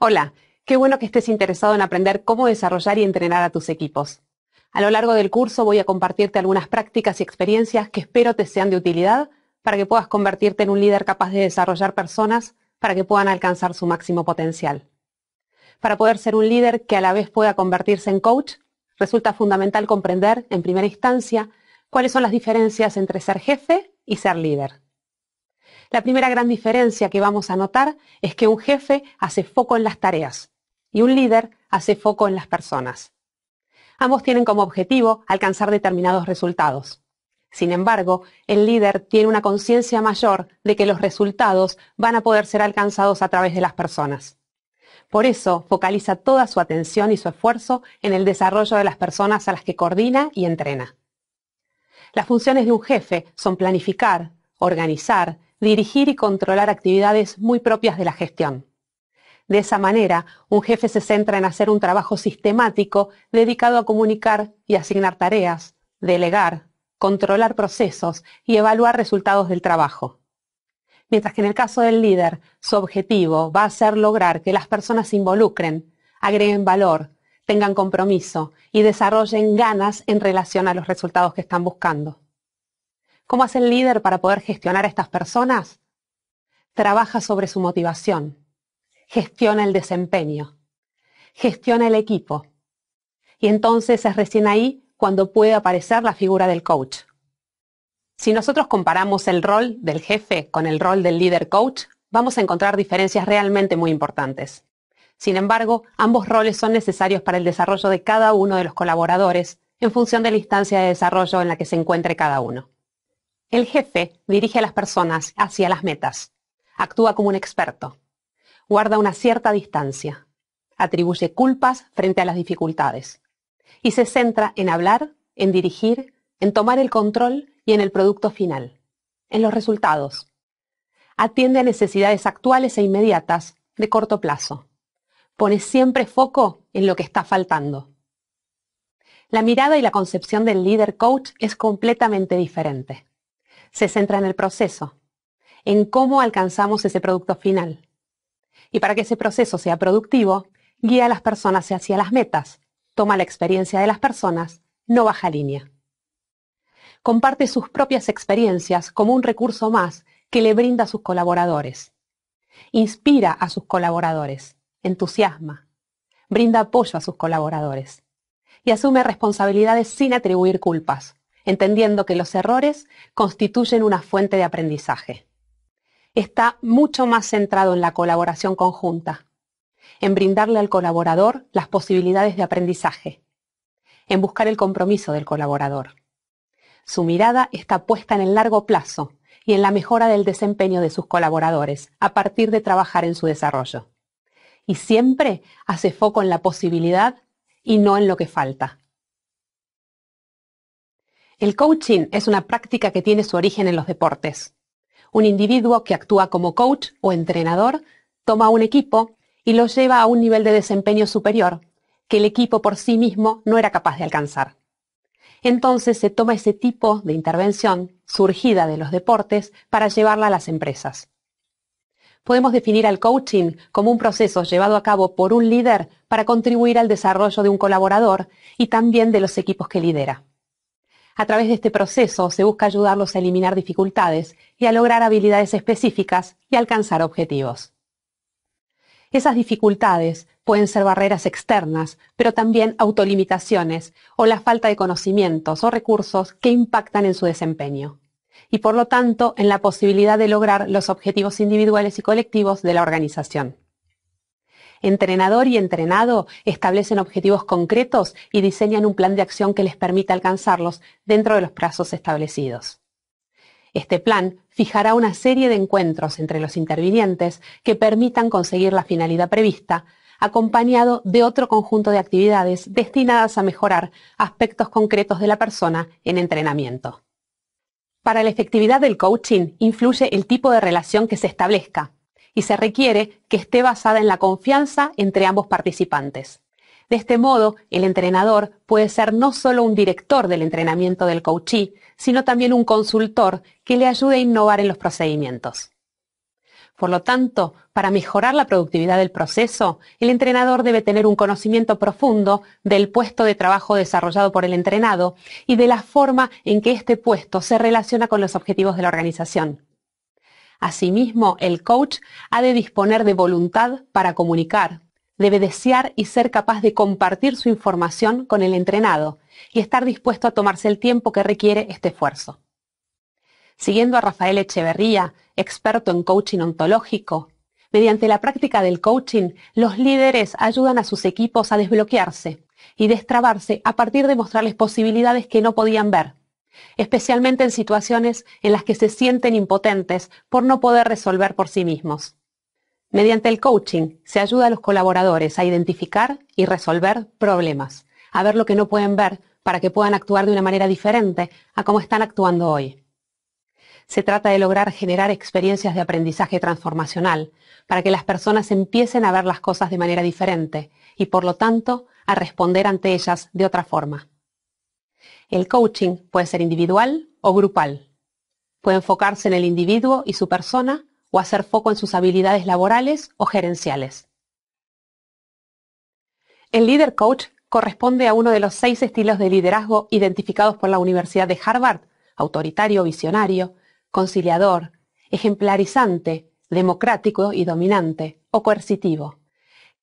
Hola, qué bueno que estés interesado en aprender cómo desarrollar y entrenar a tus equipos. A lo largo del curso voy a compartirte algunas prácticas y experiencias que espero te sean de utilidad para que puedas convertirte en un líder capaz de desarrollar personas para que puedan alcanzar su máximo potencial. Para poder ser un líder que a la vez pueda convertirse en coach, resulta fundamental comprender, en primera instancia, cuáles son las diferencias entre ser jefe y ser líder. La primera gran diferencia que vamos a notar es que un jefe hace foco en las tareas y un líder hace foco en las personas. Ambos tienen como objetivo alcanzar determinados resultados. Sin embargo, el líder tiene una conciencia mayor de que los resultados van a poder ser alcanzados a través de las personas. Por eso, focaliza toda su atención y su esfuerzo en el desarrollo de las personas a las que coordina y entrena. Las funciones de un jefe son planificar, organizar, dirigir y controlar actividades muy propias de la gestión. De esa manera, un jefe se centra en hacer un trabajo sistemático dedicado a comunicar y asignar tareas, delegar, controlar procesos y evaluar resultados del trabajo. Mientras que en el caso del líder, su objetivo va a ser lograr que las personas se involucren, agreguen valor, tengan compromiso y desarrollen ganas en relación a los resultados que están buscando. ¿Cómo hace el líder para poder gestionar a estas personas? Trabaja sobre su motivación, gestiona el desempeño, gestiona el equipo. Y entonces es recién ahí cuando puede aparecer la figura del coach. Si nosotros comparamos el rol del jefe con el rol del líder coach, vamos a encontrar diferencias realmente muy importantes. Sin embargo, ambos roles son necesarios para el desarrollo de cada uno de los colaboradores en función de la instancia de desarrollo en la que se encuentre cada uno. El jefe dirige a las personas hacia las metas, actúa como un experto, guarda una cierta distancia, atribuye culpas frente a las dificultades y se centra en hablar, en dirigir, en tomar el control y en el producto final, en los resultados. Atiende a necesidades actuales e inmediatas de corto plazo. Pone siempre foco en lo que está faltando. La mirada y la concepción del líder coach es completamente diferente se centra en el proceso, en cómo alcanzamos ese producto final. Y para que ese proceso sea productivo, guía a las personas hacia las metas, toma la experiencia de las personas, no baja línea. Comparte sus propias experiencias como un recurso más que le brinda a sus colaboradores. Inspira a sus colaboradores, entusiasma, brinda apoyo a sus colaboradores y asume responsabilidades sin atribuir culpas, entendiendo que los errores constituyen una fuente de aprendizaje. Está mucho más centrado en la colaboración conjunta, en brindarle al colaborador las posibilidades de aprendizaje, en buscar el compromiso del colaborador. Su mirada está puesta en el largo plazo y en la mejora del desempeño de sus colaboradores a partir de trabajar en su desarrollo. Y siempre hace foco en la posibilidad y no en lo que falta. El coaching es una práctica que tiene su origen en los deportes. Un individuo que actúa como coach o entrenador toma un equipo y lo lleva a un nivel de desempeño superior que el equipo por sí mismo no era capaz de alcanzar. Entonces se toma ese tipo de intervención surgida de los deportes para llevarla a las empresas. Podemos definir al coaching como un proceso llevado a cabo por un líder para contribuir al desarrollo de un colaborador y también de los equipos que lidera. A través de este proceso se busca ayudarlos a eliminar dificultades y a lograr habilidades específicas y alcanzar objetivos. Esas dificultades pueden ser barreras externas, pero también autolimitaciones o la falta de conocimientos o recursos que impactan en su desempeño y por lo tanto en la posibilidad de lograr los objetivos individuales y colectivos de la organización. Entrenador y entrenado establecen objetivos concretos y diseñan un plan de acción que les permita alcanzarlos dentro de los plazos establecidos. Este plan fijará una serie de encuentros entre los intervinientes que permitan conseguir la finalidad prevista, acompañado de otro conjunto de actividades destinadas a mejorar aspectos concretos de la persona en entrenamiento. Para la efectividad del coaching influye el tipo de relación que se establezca, y se requiere que esté basada en la confianza entre ambos participantes. De este modo, el entrenador puede ser no solo un director del entrenamiento del coachí, sino también un consultor que le ayude a innovar en los procedimientos. Por lo tanto, para mejorar la productividad del proceso, el entrenador debe tener un conocimiento profundo del puesto de trabajo desarrollado por el entrenado y de la forma en que este puesto se relaciona con los objetivos de la organización. Asimismo, el coach ha de disponer de voluntad para comunicar, debe desear y ser capaz de compartir su información con el entrenado y estar dispuesto a tomarse el tiempo que requiere este esfuerzo. Siguiendo a Rafael Echeverría, experto en coaching ontológico, mediante la práctica del coaching, los líderes ayudan a sus equipos a desbloquearse y destrabarse a partir de mostrarles posibilidades que no podían ver especialmente en situaciones en las que se sienten impotentes por no poder resolver por sí mismos. Mediante el coaching se ayuda a los colaboradores a identificar y resolver problemas, a ver lo que no pueden ver para que puedan actuar de una manera diferente a cómo están actuando hoy. Se trata de lograr generar experiencias de aprendizaje transformacional para que las personas empiecen a ver las cosas de manera diferente y por lo tanto a responder ante ellas de otra forma. El coaching puede ser individual o grupal. Puede enfocarse en el individuo y su persona o hacer foco en sus habilidades laborales o gerenciales. El líder coach corresponde a uno de los seis estilos de liderazgo identificados por la Universidad de Harvard, autoritario, visionario, conciliador, ejemplarizante, democrático y dominante, o coercitivo.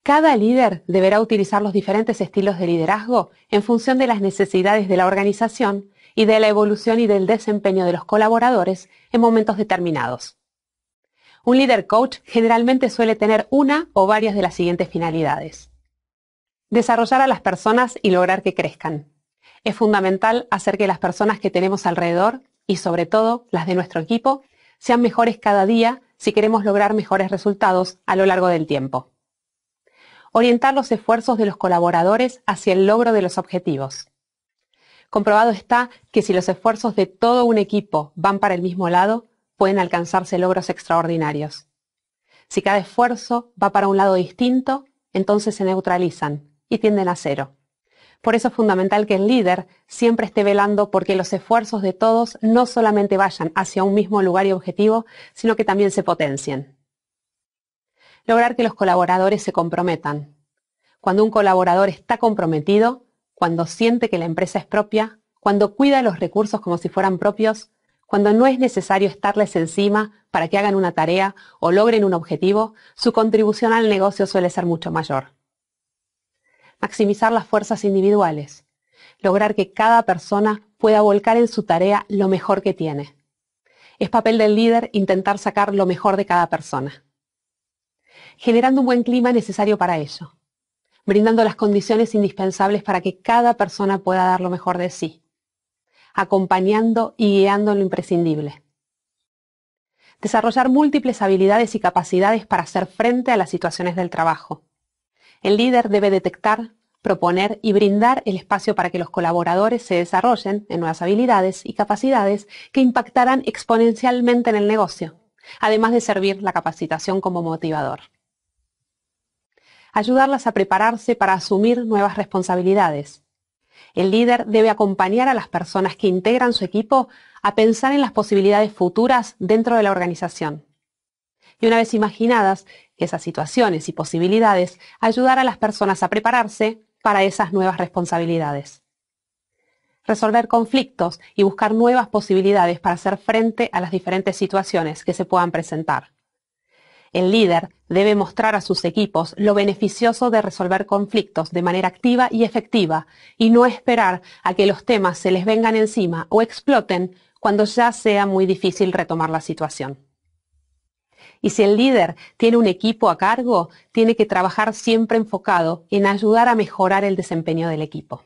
Cada líder deberá utilizar los diferentes estilos de liderazgo en función de las necesidades de la organización y de la evolución y del desempeño de los colaboradores en momentos determinados. Un líder coach generalmente suele tener una o varias de las siguientes finalidades. Desarrollar a las personas y lograr que crezcan. Es fundamental hacer que las personas que tenemos alrededor y sobre todo las de nuestro equipo sean mejores cada día si queremos lograr mejores resultados a lo largo del tiempo orientar los esfuerzos de los colaboradores hacia el logro de los objetivos. Comprobado está que si los esfuerzos de todo un equipo van para el mismo lado, pueden alcanzarse logros extraordinarios. Si cada esfuerzo va para un lado distinto, entonces se neutralizan y tienden a cero. Por eso es fundamental que el líder siempre esté velando porque los esfuerzos de todos no solamente vayan hacia un mismo lugar y objetivo, sino que también se potencien lograr que los colaboradores se comprometan. Cuando un colaborador está comprometido, cuando siente que la empresa es propia, cuando cuida los recursos como si fueran propios, cuando no es necesario estarles encima para que hagan una tarea o logren un objetivo, su contribución al negocio suele ser mucho mayor. Maximizar las fuerzas individuales. Lograr que cada persona pueda volcar en su tarea lo mejor que tiene. Es papel del líder intentar sacar lo mejor de cada persona generando un buen clima necesario para ello, brindando las condiciones indispensables para que cada persona pueda dar lo mejor de sí, acompañando y guiando lo imprescindible. Desarrollar múltiples habilidades y capacidades para hacer frente a las situaciones del trabajo. El líder debe detectar, proponer y brindar el espacio para que los colaboradores se desarrollen en nuevas habilidades y capacidades que impactarán exponencialmente en el negocio, además de servir la capacitación como motivador ayudarlas a prepararse para asumir nuevas responsabilidades. El líder debe acompañar a las personas que integran su equipo a pensar en las posibilidades futuras dentro de la organización. Y una vez imaginadas esas situaciones y posibilidades, ayudar a las personas a prepararse para esas nuevas responsabilidades. Resolver conflictos y buscar nuevas posibilidades para hacer frente a las diferentes situaciones que se puedan presentar. El líder debe mostrar a sus equipos lo beneficioso de resolver conflictos de manera activa y efectiva y no esperar a que los temas se les vengan encima o exploten cuando ya sea muy difícil retomar la situación. Y si el líder tiene un equipo a cargo, tiene que trabajar siempre enfocado en ayudar a mejorar el desempeño del equipo.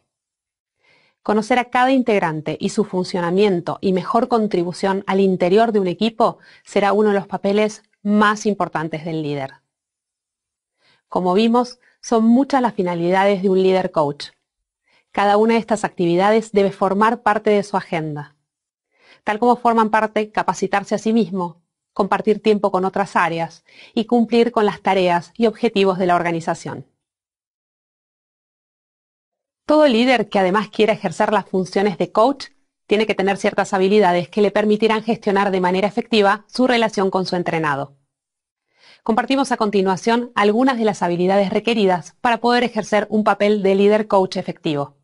Conocer a cada integrante y su funcionamiento y mejor contribución al interior de un equipo será uno de los papeles más importantes del líder. Como vimos, son muchas las finalidades de un líder coach. Cada una de estas actividades debe formar parte de su agenda, tal como forman parte capacitarse a sí mismo, compartir tiempo con otras áreas y cumplir con las tareas y objetivos de la organización. Todo líder que además quiera ejercer las funciones de coach tiene que tener ciertas habilidades que le permitirán gestionar de manera efectiva su relación con su entrenado. Compartimos a continuación algunas de las habilidades requeridas para poder ejercer un papel de líder coach efectivo.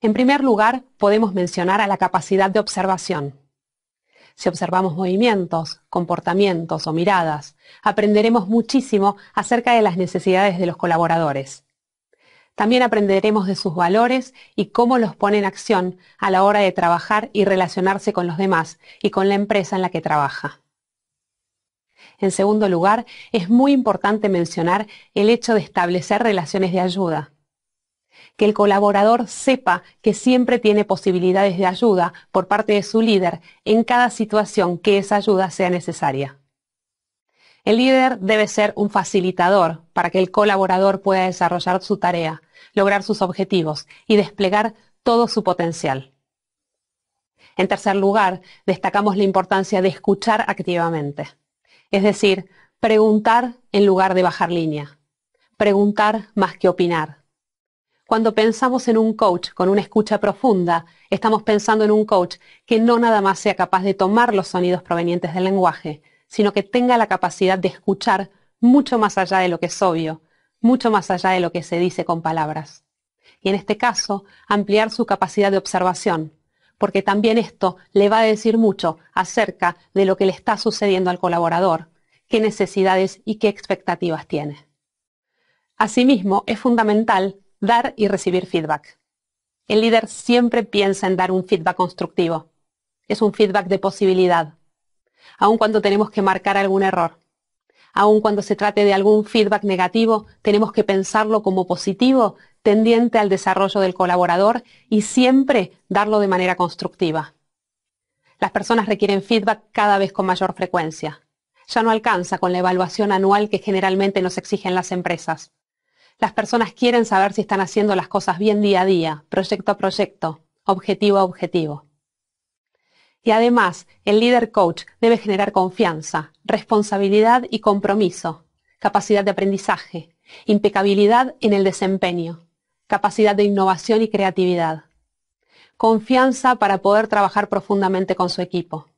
En primer lugar, podemos mencionar a la capacidad de observación. Si observamos movimientos, comportamientos o miradas, aprenderemos muchísimo acerca de las necesidades de los colaboradores también aprenderemos de sus valores y cómo los pone en acción a la hora de trabajar y relacionarse con los demás y con la empresa en la que trabaja. En segundo lugar, es muy importante mencionar el hecho de establecer relaciones de ayuda. Que el colaborador sepa que siempre tiene posibilidades de ayuda por parte de su líder en cada situación que esa ayuda sea necesaria. El líder debe ser un facilitador para que el colaborador pueda desarrollar su tarea, lograr sus objetivos y desplegar todo su potencial. En tercer lugar, destacamos la importancia de escuchar activamente, es decir, preguntar en lugar de bajar línea, preguntar más que opinar. Cuando pensamos en un coach con una escucha profunda, estamos pensando en un coach que no nada más sea capaz de tomar los sonidos provenientes del lenguaje, sino que tenga la capacidad de escuchar mucho más allá de lo que es obvio, mucho más allá de lo que se dice con palabras. Y en este caso, ampliar su capacidad de observación, porque también esto le va a decir mucho acerca de lo que le está sucediendo al colaborador, qué necesidades y qué expectativas tiene. Asimismo, es fundamental dar y recibir feedback. El líder siempre piensa en dar un feedback constructivo. Es un feedback de posibilidad, aun cuando tenemos que marcar algún error. Aun cuando se trate de algún feedback negativo, tenemos que pensarlo como positivo, tendiente al desarrollo del colaborador y siempre darlo de manera constructiva. Las personas requieren feedback cada vez con mayor frecuencia. Ya no alcanza con la evaluación anual que generalmente nos exigen las empresas. Las personas quieren saber si están haciendo las cosas bien día a día, proyecto a proyecto, objetivo a objetivo. Y además, el líder coach debe generar confianza, responsabilidad y compromiso, capacidad de aprendizaje, impecabilidad en el desempeño, capacidad de innovación y creatividad. Confianza para poder trabajar profundamente con su equipo,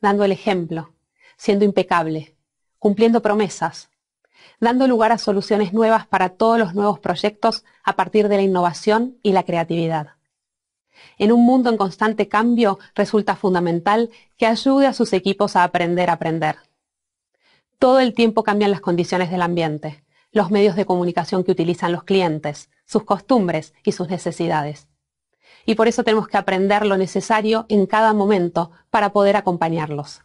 dando el ejemplo, siendo impecable, cumpliendo promesas, dando lugar a soluciones nuevas para todos los nuevos proyectos a partir de la innovación y la creatividad. En un mundo en constante cambio resulta fundamental que ayude a sus equipos a aprender a aprender. Todo el tiempo cambian las condiciones del ambiente, los medios de comunicación que utilizan los clientes, sus costumbres y sus necesidades. Y por eso tenemos que aprender lo necesario en cada momento para poder acompañarlos.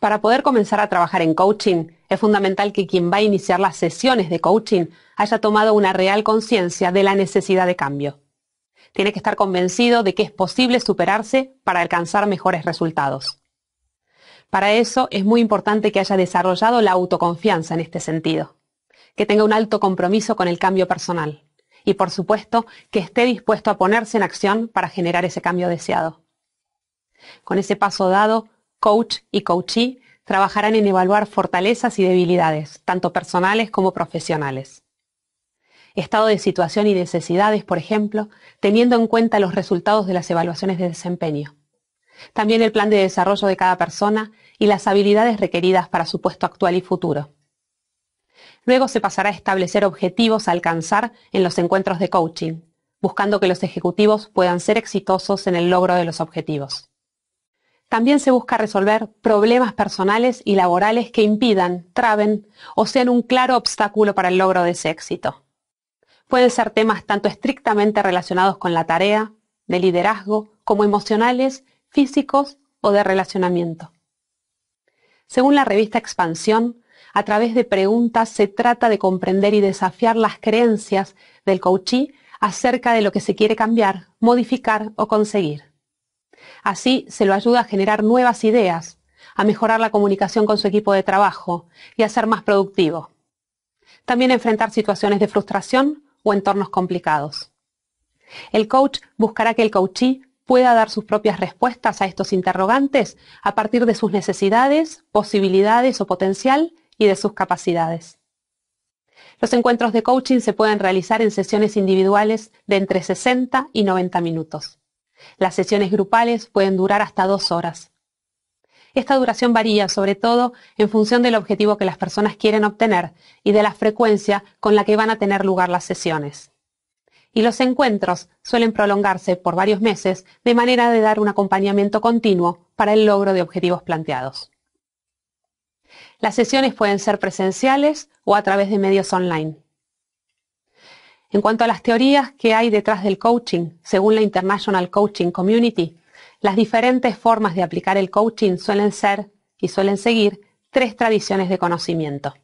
Para poder comenzar a trabajar en coaching, es fundamental que quien va a iniciar las sesiones de coaching haya tomado una real conciencia de la necesidad de cambio. Tiene que estar convencido de que es posible superarse para alcanzar mejores resultados. Para eso es muy importante que haya desarrollado la autoconfianza en este sentido, que tenga un alto compromiso con el cambio personal y, por supuesto, que esté dispuesto a ponerse en acción para generar ese cambio deseado. Con ese paso dado, coach y coachee trabajarán en evaluar fortalezas y debilidades, tanto personales como profesionales. Estado de situación y necesidades, por ejemplo, teniendo en cuenta los resultados de las evaluaciones de desempeño. También el plan de desarrollo de cada persona y las habilidades requeridas para su puesto actual y futuro. Luego se pasará a establecer objetivos a alcanzar en los encuentros de coaching, buscando que los ejecutivos puedan ser exitosos en el logro de los objetivos. También se busca resolver problemas personales y laborales que impidan, traben o sean un claro obstáculo para el logro de ese éxito. Pueden ser temas tanto estrictamente relacionados con la tarea, de liderazgo, como emocionales, físicos o de relacionamiento. Según la revista Expansión, a través de preguntas se trata de comprender y desafiar las creencias del coachí acerca de lo que se quiere cambiar, modificar o conseguir. Así se lo ayuda a generar nuevas ideas, a mejorar la comunicación con su equipo de trabajo y a ser más productivo. También enfrentar situaciones de frustración o entornos complicados. El coach buscará que el coachee pueda dar sus propias respuestas a estos interrogantes a partir de sus necesidades, posibilidades o potencial y de sus capacidades. Los encuentros de coaching se pueden realizar en sesiones individuales de entre 60 y 90 minutos. Las sesiones grupales pueden durar hasta dos horas. Esta duración varía sobre todo en función del objetivo que las personas quieren obtener y de la frecuencia con la que van a tener lugar las sesiones. Y los encuentros suelen prolongarse por varios meses de manera de dar un acompañamiento continuo para el logro de objetivos planteados. Las sesiones pueden ser presenciales o a través de medios online. En cuanto a las teorías que hay detrás del coaching, según la International Coaching Community, las diferentes formas de aplicar el coaching suelen ser y suelen seguir tres tradiciones de conocimiento.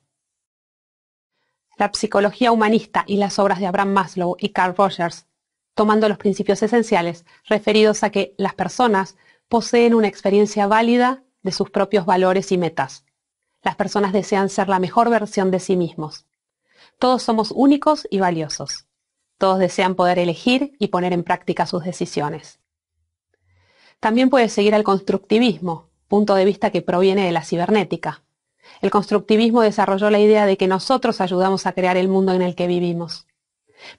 La psicología humanista y las obras de Abraham Maslow y Carl Rogers, tomando los principios esenciales referidos a que las personas poseen una experiencia válida de sus propios valores y metas. Las personas desean ser la mejor versión de sí mismos. Todos somos únicos y valiosos. Todos desean poder elegir y poner en práctica sus decisiones. También puede seguir al constructivismo, punto de vista que proviene de la cibernética. El constructivismo desarrolló la idea de que nosotros ayudamos a crear el mundo en el que vivimos.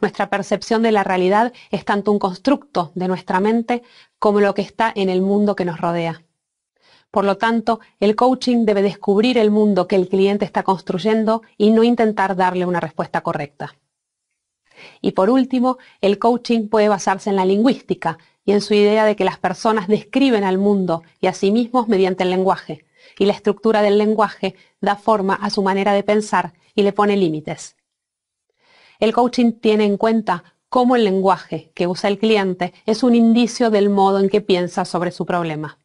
Nuestra percepción de la realidad es tanto un constructo de nuestra mente como lo que está en el mundo que nos rodea. Por lo tanto, el coaching debe descubrir el mundo que el cliente está construyendo y no intentar darle una respuesta correcta. Y por último, el coaching puede basarse en la lingüística y en su idea de que las personas describen al mundo y a sí mismos mediante el lenguaje, y la estructura del lenguaje da forma a su manera de pensar y le pone límites. El coaching tiene en cuenta cómo el lenguaje que usa el cliente es un indicio del modo en que piensa sobre su problema.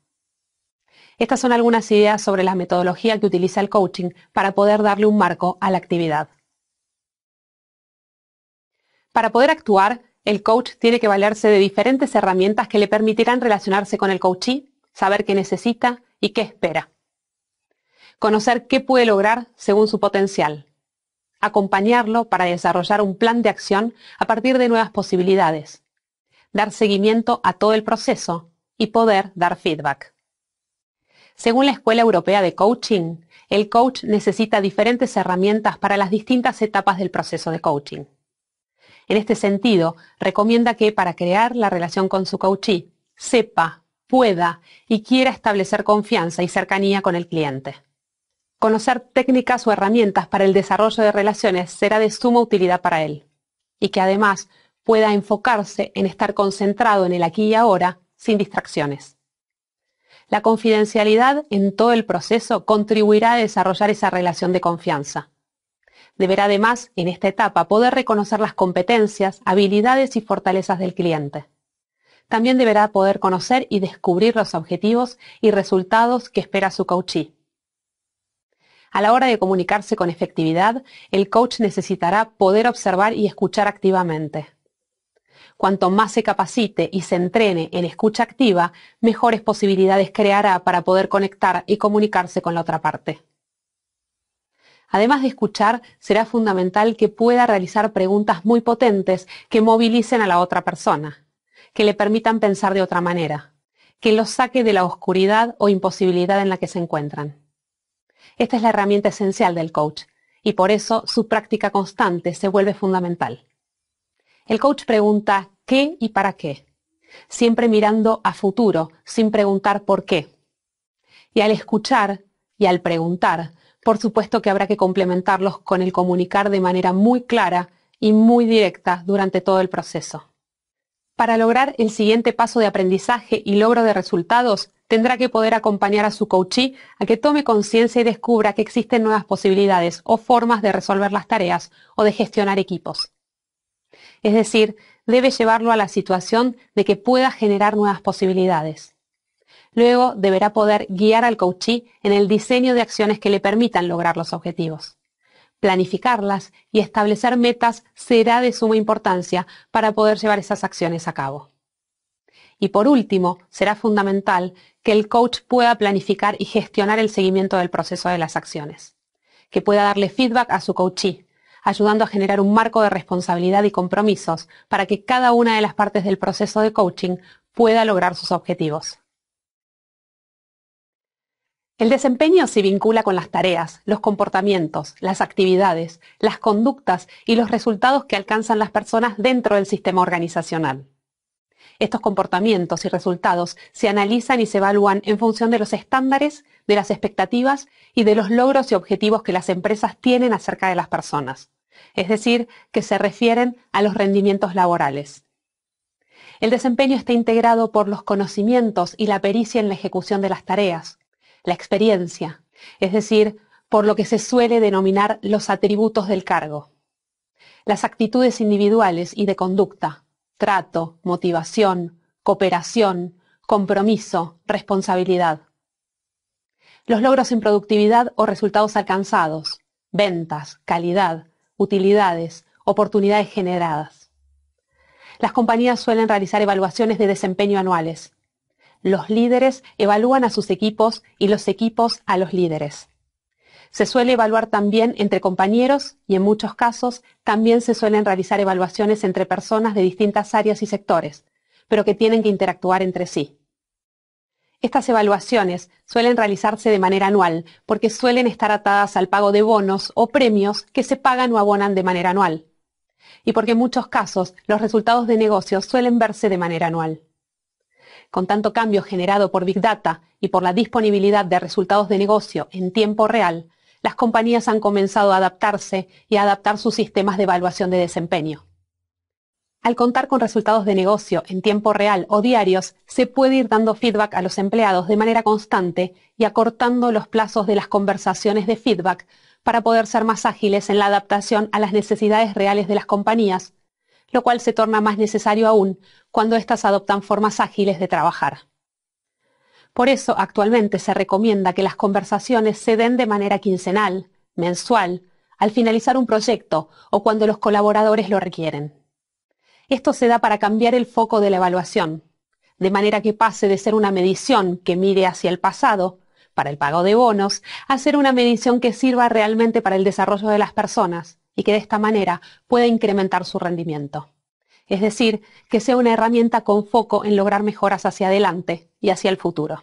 Estas son algunas ideas sobre la metodología que utiliza el coaching para poder darle un marco a la actividad. Para poder actuar, el coach tiene que valerse de diferentes herramientas que le permitirán relacionarse con el coachee, saber qué necesita y qué espera. Conocer qué puede lograr según su potencial. Acompañarlo para desarrollar un plan de acción a partir de nuevas posibilidades. Dar seguimiento a todo el proceso y poder dar feedback. Según la Escuela Europea de Coaching, el coach necesita diferentes herramientas para las distintas etapas del proceso de coaching. En este sentido, recomienda que para crear la relación con su coachee, sepa, pueda y quiera establecer confianza y cercanía con el cliente. Conocer técnicas o herramientas para el desarrollo de relaciones será de suma utilidad para él y que además pueda enfocarse en estar concentrado en el aquí y ahora sin distracciones. La confidencialidad en todo el proceso contribuirá a desarrollar esa relación de confianza. Deberá además, en esta etapa, poder reconocer las competencias, habilidades y fortalezas del cliente. También deberá poder conocer y descubrir los objetivos y resultados que espera su coachí. A la hora de comunicarse con efectividad, el coach necesitará poder observar y escuchar activamente. Cuanto más se capacite y se entrene en escucha activa, mejores posibilidades creará para poder conectar y comunicarse con la otra parte. Además de escuchar, será fundamental que pueda realizar preguntas muy potentes que movilicen a la otra persona, que le permitan pensar de otra manera, que los saque de la oscuridad o imposibilidad en la que se encuentran. Esta es la herramienta esencial del coach y por eso su práctica constante se vuelve fundamental. El coach pregunta qué y para qué, siempre mirando a futuro, sin preguntar por qué. Y al escuchar y al preguntar, por supuesto que habrá que complementarlos con el comunicar de manera muy clara y muy directa durante todo el proceso. Para lograr el siguiente paso de aprendizaje y logro de resultados, tendrá que poder acompañar a su coachee a que tome conciencia y descubra que existen nuevas posibilidades o formas de resolver las tareas o de gestionar equipos. Es decir, debe llevarlo a la situación de que pueda generar nuevas posibilidades. Luego deberá poder guiar al coachí en el diseño de acciones que le permitan lograr los objetivos. Planificarlas y establecer metas será de suma importancia para poder llevar esas acciones a cabo. Y por último, será fundamental que el coach pueda planificar y gestionar el seguimiento del proceso de las acciones, que pueda darle feedback a su coachí ayudando a generar un marco de responsabilidad y compromisos para que cada una de las partes del proceso de coaching pueda lograr sus objetivos. El desempeño se vincula con las tareas, los comportamientos, las actividades, las conductas y los resultados que alcanzan las personas dentro del sistema organizacional. Estos comportamientos y resultados se analizan y se evalúan en función de los estándares, de las expectativas y de los logros y objetivos que las empresas tienen acerca de las personas, es decir, que se refieren a los rendimientos laborales. El desempeño está integrado por los conocimientos y la pericia en la ejecución de las tareas, la experiencia, es decir, por lo que se suele denominar los atributos del cargo, las actitudes individuales y de conducta, trato, motivación, cooperación, compromiso, responsabilidad. Los logros en productividad o resultados alcanzados, ventas, calidad, utilidades, oportunidades generadas. Las compañías suelen realizar evaluaciones de desempeño anuales. Los líderes evalúan a sus equipos y los equipos a los líderes. Se suele evaluar también entre compañeros y en muchos casos también se suelen realizar evaluaciones entre personas de distintas áreas y sectores, pero que tienen que interactuar entre sí. Estas evaluaciones suelen realizarse de manera anual porque suelen estar atadas al pago de bonos o premios que se pagan o abonan de manera anual. Y porque en muchos casos los resultados de negocios suelen verse de manera anual. Con tanto cambio generado por Big Data y por la disponibilidad de resultados de negocio en tiempo real, las compañías han comenzado a adaptarse y a adaptar sus sistemas de evaluación de desempeño. Al contar con resultados de negocio en tiempo real o diarios, se puede ir dando feedback a los empleados de manera constante y acortando los plazos de las conversaciones de feedback para poder ser más ágiles en la adaptación a las necesidades reales de las compañías, lo cual se torna más necesario aún cuando éstas adoptan formas ágiles de trabajar. Por eso, actualmente se recomienda que las conversaciones se den de manera quincenal, mensual, al finalizar un proyecto o cuando los colaboradores lo requieren. Esto se da para cambiar el foco de la evaluación, de manera que pase de ser una medición que mire hacia el pasado, para el pago de bonos, a ser una medición que sirva realmente para el desarrollo de las personas y que de esta manera pueda incrementar su rendimiento es decir, que sea una herramienta con foco en lograr mejoras hacia adelante y hacia el futuro.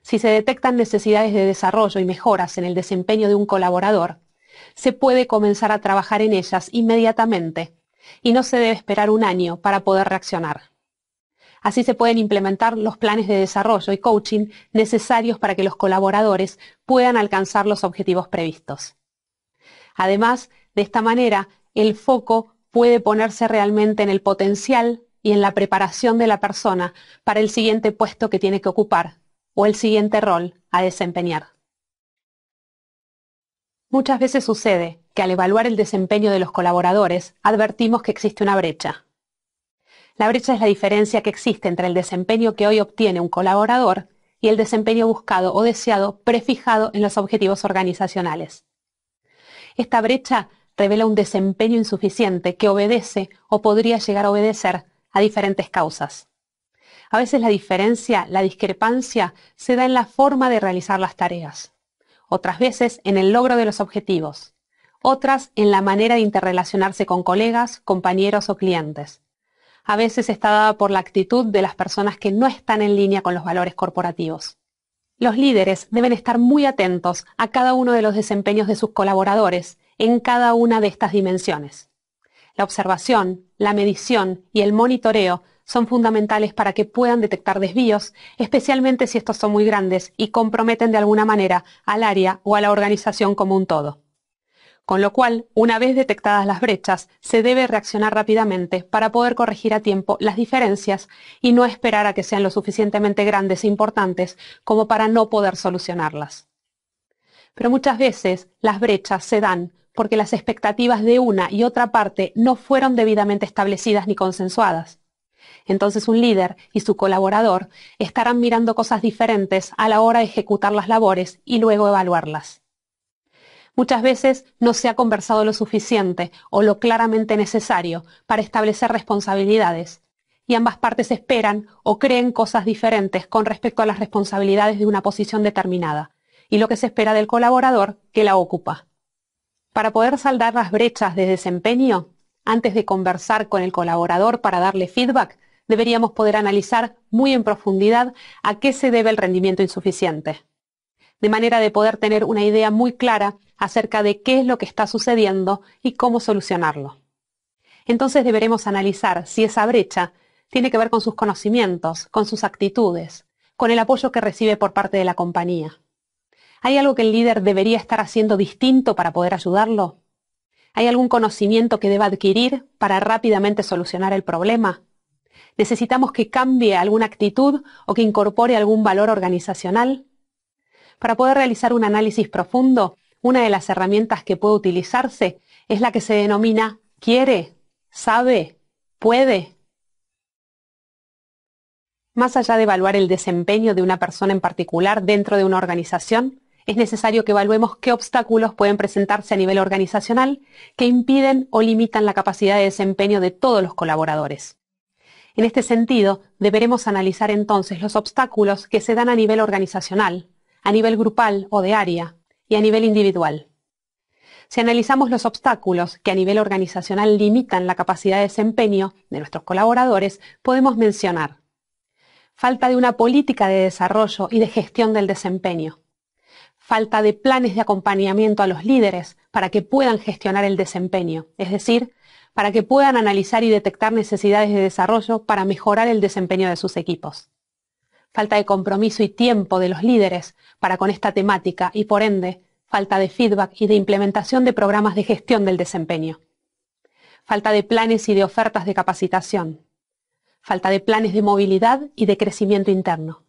Si se detectan necesidades de desarrollo y mejoras en el desempeño de un colaborador, se puede comenzar a trabajar en ellas inmediatamente y no se debe esperar un año para poder reaccionar. Así se pueden implementar los planes de desarrollo y coaching necesarios para que los colaboradores puedan alcanzar los objetivos previstos. Además, de esta manera, el foco puede ponerse realmente en el potencial y en la preparación de la persona para el siguiente puesto que tiene que ocupar o el siguiente rol a desempeñar. Muchas veces sucede que al evaluar el desempeño de los colaboradores advertimos que existe una brecha. La brecha es la diferencia que existe entre el desempeño que hoy obtiene un colaborador y el desempeño buscado o deseado prefijado en los objetivos organizacionales. Esta brecha revela un desempeño insuficiente que obedece o podría llegar a obedecer a diferentes causas. A veces la diferencia, la discrepancia, se da en la forma de realizar las tareas, otras veces en el logro de los objetivos, otras en la manera de interrelacionarse con colegas, compañeros o clientes. A veces está dada por la actitud de las personas que no están en línea con los valores corporativos. Los líderes deben estar muy atentos a cada uno de los desempeños de sus colaboradores en cada una de estas dimensiones. La observación, la medición y el monitoreo son fundamentales para que puedan detectar desvíos, especialmente si estos son muy grandes y comprometen de alguna manera al área o a la organización como un todo. Con lo cual, una vez detectadas las brechas, se debe reaccionar rápidamente para poder corregir a tiempo las diferencias y no esperar a que sean lo suficientemente grandes e importantes como para no poder solucionarlas. Pero muchas veces las brechas se dan porque las expectativas de una y otra parte no fueron debidamente establecidas ni consensuadas. Entonces un líder y su colaborador estarán mirando cosas diferentes a la hora de ejecutar las labores y luego evaluarlas. Muchas veces no se ha conversado lo suficiente o lo claramente necesario para establecer responsabilidades, y ambas partes esperan o creen cosas diferentes con respecto a las responsabilidades de una posición determinada y lo que se espera del colaborador que la ocupa. Para poder saldar las brechas de desempeño, antes de conversar con el colaborador para darle feedback, deberíamos poder analizar muy en profundidad a qué se debe el rendimiento insuficiente, de manera de poder tener una idea muy clara acerca de qué es lo que está sucediendo y cómo solucionarlo. Entonces deberemos analizar si esa brecha tiene que ver con sus conocimientos, con sus actitudes, con el apoyo que recibe por parte de la compañía. ¿Hay algo que el líder debería estar haciendo distinto para poder ayudarlo? ¿Hay algún conocimiento que deba adquirir para rápidamente solucionar el problema? ¿Necesitamos que cambie alguna actitud o que incorpore algún valor organizacional? Para poder realizar un análisis profundo, una de las herramientas que puede utilizarse es la que se denomina quiere, sabe, puede. Más allá de evaluar el desempeño de una persona en particular dentro de una organización, es necesario que evaluemos qué obstáculos pueden presentarse a nivel organizacional que impiden o limitan la capacidad de desempeño de todos los colaboradores. En este sentido, deberemos analizar entonces los obstáculos que se dan a nivel organizacional, a nivel grupal o de área y a nivel individual. Si analizamos los obstáculos que a nivel organizacional limitan la capacidad de desempeño de nuestros colaboradores, podemos mencionar falta de una política de desarrollo y de gestión del desempeño, falta de planes de acompañamiento a los líderes para que puedan gestionar el desempeño, es decir, para que puedan analizar y detectar necesidades de desarrollo para mejorar el desempeño de sus equipos. Falta de compromiso y tiempo de los líderes para con esta temática y por ende falta de feedback y de implementación de programas de gestión del desempeño. Falta de planes y de ofertas de capacitación. Falta de planes de movilidad y de crecimiento interno.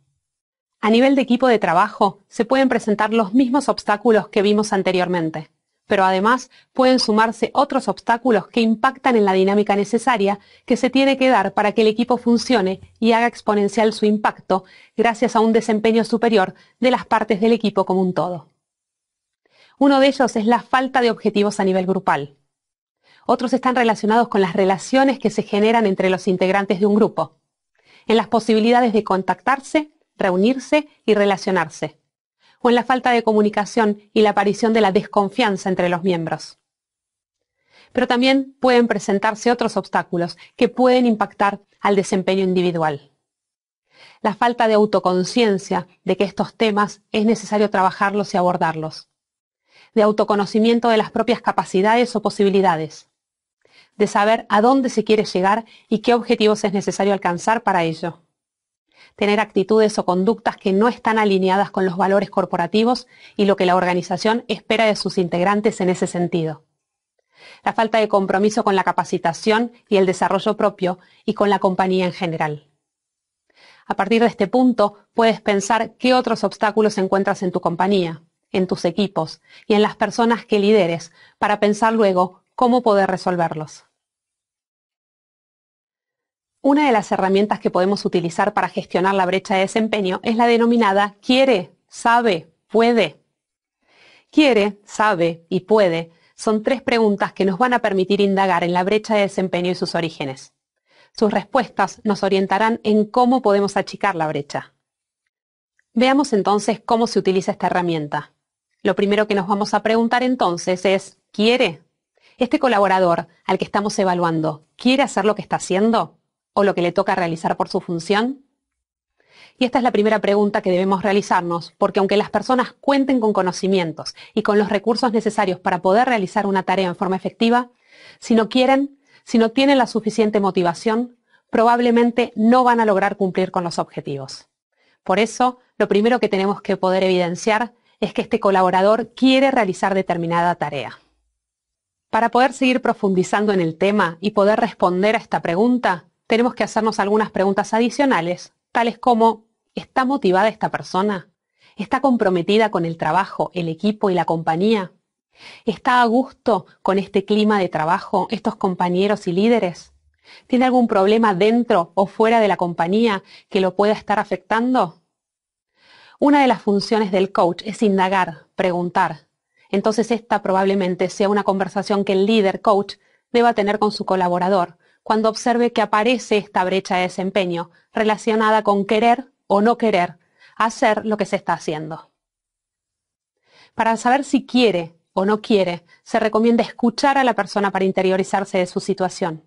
A nivel de equipo de trabajo, se pueden presentar los mismos obstáculos que vimos anteriormente, pero además pueden sumarse otros obstáculos que impactan en la dinámica necesaria que se tiene que dar para que el equipo funcione y haga exponencial su impacto gracias a un desempeño superior de las partes del equipo como un todo. Uno de ellos es la falta de objetivos a nivel grupal. Otros están relacionados con las relaciones que se generan entre los integrantes de un grupo, en las posibilidades de contactarse reunirse y relacionarse, o en la falta de comunicación y la aparición de la desconfianza entre los miembros. Pero también pueden presentarse otros obstáculos que pueden impactar al desempeño individual. La falta de autoconciencia de que estos temas es necesario trabajarlos y abordarlos. De autoconocimiento de las propias capacidades o posibilidades. De saber a dónde se quiere llegar y qué objetivos es necesario alcanzar para ello tener actitudes o conductas que no están alineadas con los valores corporativos y lo que la organización espera de sus integrantes en ese sentido. La falta de compromiso con la capacitación y el desarrollo propio y con la compañía en general. A partir de este punto, puedes pensar qué otros obstáculos encuentras en tu compañía, en tus equipos y en las personas que lideres para pensar luego cómo poder resolverlos. Una de las herramientas que podemos utilizar para gestionar la brecha de desempeño es la denominada quiere, sabe, puede. Quiere, sabe y puede son tres preguntas que nos van a permitir indagar en la brecha de desempeño y sus orígenes. Sus respuestas nos orientarán en cómo podemos achicar la brecha. Veamos entonces cómo se utiliza esta herramienta. Lo primero que nos vamos a preguntar entonces es, ¿quiere? ¿Este colaborador al que estamos evaluando quiere hacer lo que está haciendo? o lo que le toca realizar por su función? Y esta es la primera pregunta que debemos realizarnos, porque aunque las personas cuenten con conocimientos y con los recursos necesarios para poder realizar una tarea en forma efectiva, si no quieren, si no tienen la suficiente motivación, probablemente no van a lograr cumplir con los objetivos. Por eso, lo primero que tenemos que poder evidenciar es que este colaborador quiere realizar determinada tarea. Para poder seguir profundizando en el tema y poder responder a esta pregunta, tenemos que hacernos algunas preguntas adicionales, tales como, ¿está motivada esta persona? ¿Está comprometida con el trabajo, el equipo y la compañía? ¿Está a gusto con este clima de trabajo, estos compañeros y líderes? ¿Tiene algún problema dentro o fuera de la compañía que lo pueda estar afectando? Una de las funciones del coach es indagar, preguntar. Entonces esta probablemente sea una conversación que el líder coach deba tener con su colaborador cuando observe que aparece esta brecha de desempeño relacionada con querer o no querer hacer lo que se está haciendo. Para saber si quiere o no quiere, se recomienda escuchar a la persona para interiorizarse de su situación.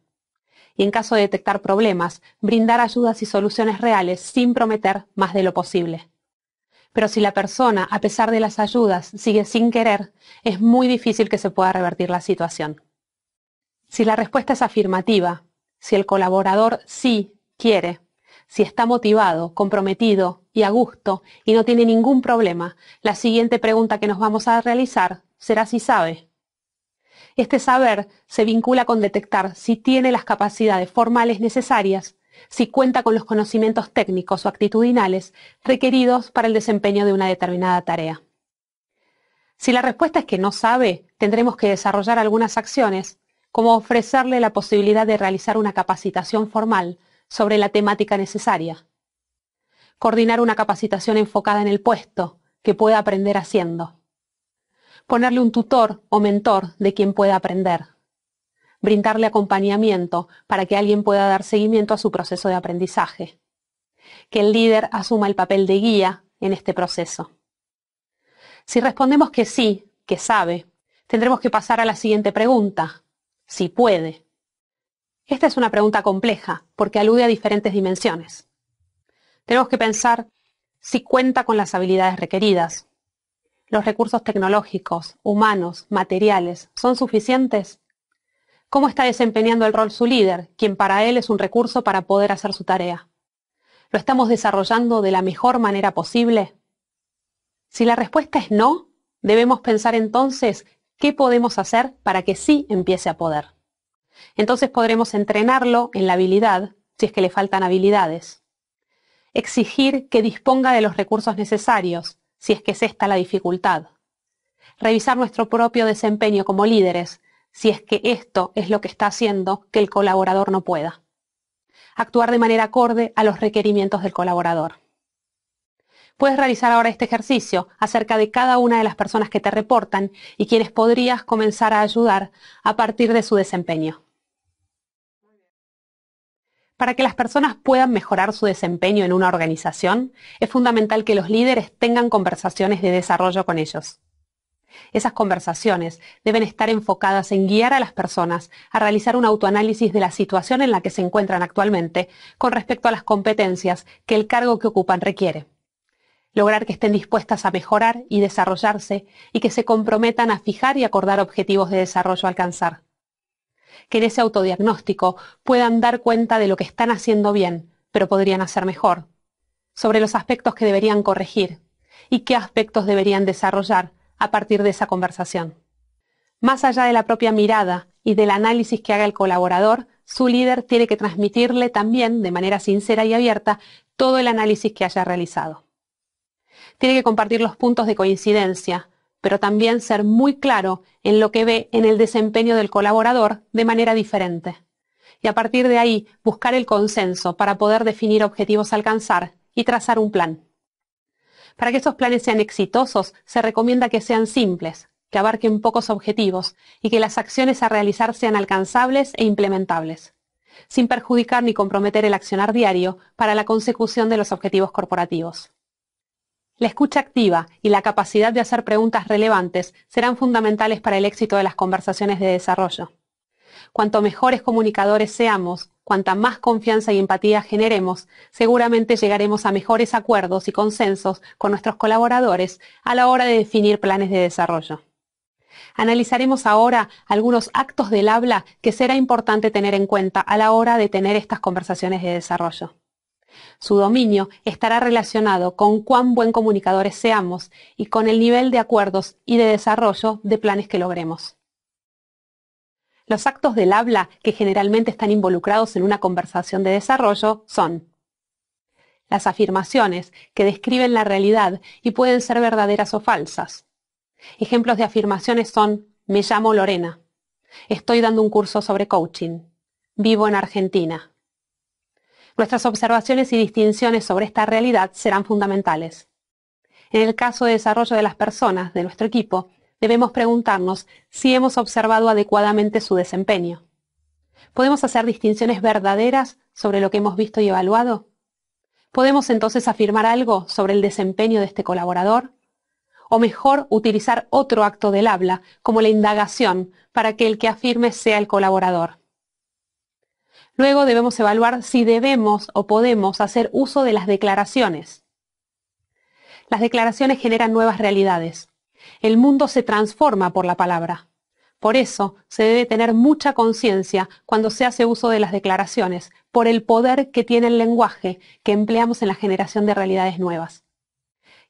Y en caso de detectar problemas, brindar ayudas y soluciones reales sin prometer más de lo posible. Pero si la persona, a pesar de las ayudas, sigue sin querer, es muy difícil que se pueda revertir la situación. Si la respuesta es afirmativa, si el colaborador sí quiere, si está motivado, comprometido y a gusto y no tiene ningún problema, la siguiente pregunta que nos vamos a realizar será si sabe. Este saber se vincula con detectar si tiene las capacidades formales necesarias, si cuenta con los conocimientos técnicos o actitudinales requeridos para el desempeño de una determinada tarea. Si la respuesta es que no sabe, tendremos que desarrollar algunas acciones como ofrecerle la posibilidad de realizar una capacitación formal sobre la temática necesaria, coordinar una capacitación enfocada en el puesto que pueda aprender haciendo, ponerle un tutor o mentor de quien pueda aprender, brindarle acompañamiento para que alguien pueda dar seguimiento a su proceso de aprendizaje, que el líder asuma el papel de guía en este proceso. Si respondemos que sí, que sabe, tendremos que pasar a la siguiente pregunta si puede. Esta es una pregunta compleja porque alude a diferentes dimensiones. Tenemos que pensar si cuenta con las habilidades requeridas. ¿Los recursos tecnológicos, humanos, materiales son suficientes? ¿Cómo está desempeñando el rol su líder, quien para él es un recurso para poder hacer su tarea? ¿Lo estamos desarrollando de la mejor manera posible? Si la respuesta es no, debemos pensar entonces qué podemos hacer para que sí empiece a poder. Entonces podremos entrenarlo en la habilidad, si es que le faltan habilidades. Exigir que disponga de los recursos necesarios, si es que es esta la dificultad. Revisar nuestro propio desempeño como líderes, si es que esto es lo que está haciendo que el colaborador no pueda. Actuar de manera acorde a los requerimientos del colaborador. Puedes realizar ahora este ejercicio acerca de cada una de las personas que te reportan y quienes podrías comenzar a ayudar a partir de su desempeño. Para que las personas puedan mejorar su desempeño en una organización, es fundamental que los líderes tengan conversaciones de desarrollo con ellos. Esas conversaciones deben estar enfocadas en guiar a las personas a realizar un autoanálisis de la situación en la que se encuentran actualmente con respecto a las competencias que el cargo que ocupan requiere lograr que estén dispuestas a mejorar y desarrollarse y que se comprometan a fijar y acordar objetivos de desarrollo a alcanzar. Que en ese autodiagnóstico puedan dar cuenta de lo que están haciendo bien, pero podrían hacer mejor, sobre los aspectos que deberían corregir y qué aspectos deberían desarrollar a partir de esa conversación. Más allá de la propia mirada y del análisis que haga el colaborador, su líder tiene que transmitirle también, de manera sincera y abierta, todo el análisis que haya realizado tiene que compartir los puntos de coincidencia, pero también ser muy claro en lo que ve en el desempeño del colaborador de manera diferente. Y a partir de ahí, buscar el consenso para poder definir objetivos a alcanzar y trazar un plan. Para que estos planes sean exitosos, se recomienda que sean simples, que abarquen pocos objetivos y que las acciones a realizar sean alcanzables e implementables, sin perjudicar ni comprometer el accionar diario para la consecución de los objetivos corporativos. La escucha activa y la capacidad de hacer preguntas relevantes serán fundamentales para el éxito de las conversaciones de desarrollo. Cuanto mejores comunicadores seamos, cuanta más confianza y empatía generemos, seguramente llegaremos a mejores acuerdos y consensos con nuestros colaboradores a la hora de definir planes de desarrollo. Analizaremos ahora algunos actos del habla que será importante tener en cuenta a la hora de tener estas conversaciones de desarrollo. Su dominio estará relacionado con cuán buen comunicadores seamos y con el nivel de acuerdos y de desarrollo de planes que logremos. Los actos del habla que generalmente están involucrados en una conversación de desarrollo son las afirmaciones que describen la realidad y pueden ser verdaderas o falsas. Ejemplos de afirmaciones son me llamo Lorena, estoy dando un curso sobre coaching, vivo en Argentina, Nuestras observaciones y distinciones sobre esta realidad serán fundamentales. En el caso de desarrollo de las personas de nuestro equipo, debemos preguntarnos si hemos observado adecuadamente su desempeño. ¿Podemos hacer distinciones verdaderas sobre lo que hemos visto y evaluado? ¿Podemos entonces afirmar algo sobre el desempeño de este colaborador? O mejor, utilizar otro acto del habla, como la indagación, para que el que afirme sea el colaborador. Luego debemos evaluar si debemos o podemos hacer uso de las declaraciones. Las declaraciones generan nuevas realidades. El mundo se transforma por la palabra. Por eso se debe tener mucha conciencia cuando se hace uso de las declaraciones, por el poder que tiene el lenguaje que empleamos en la generación de realidades nuevas.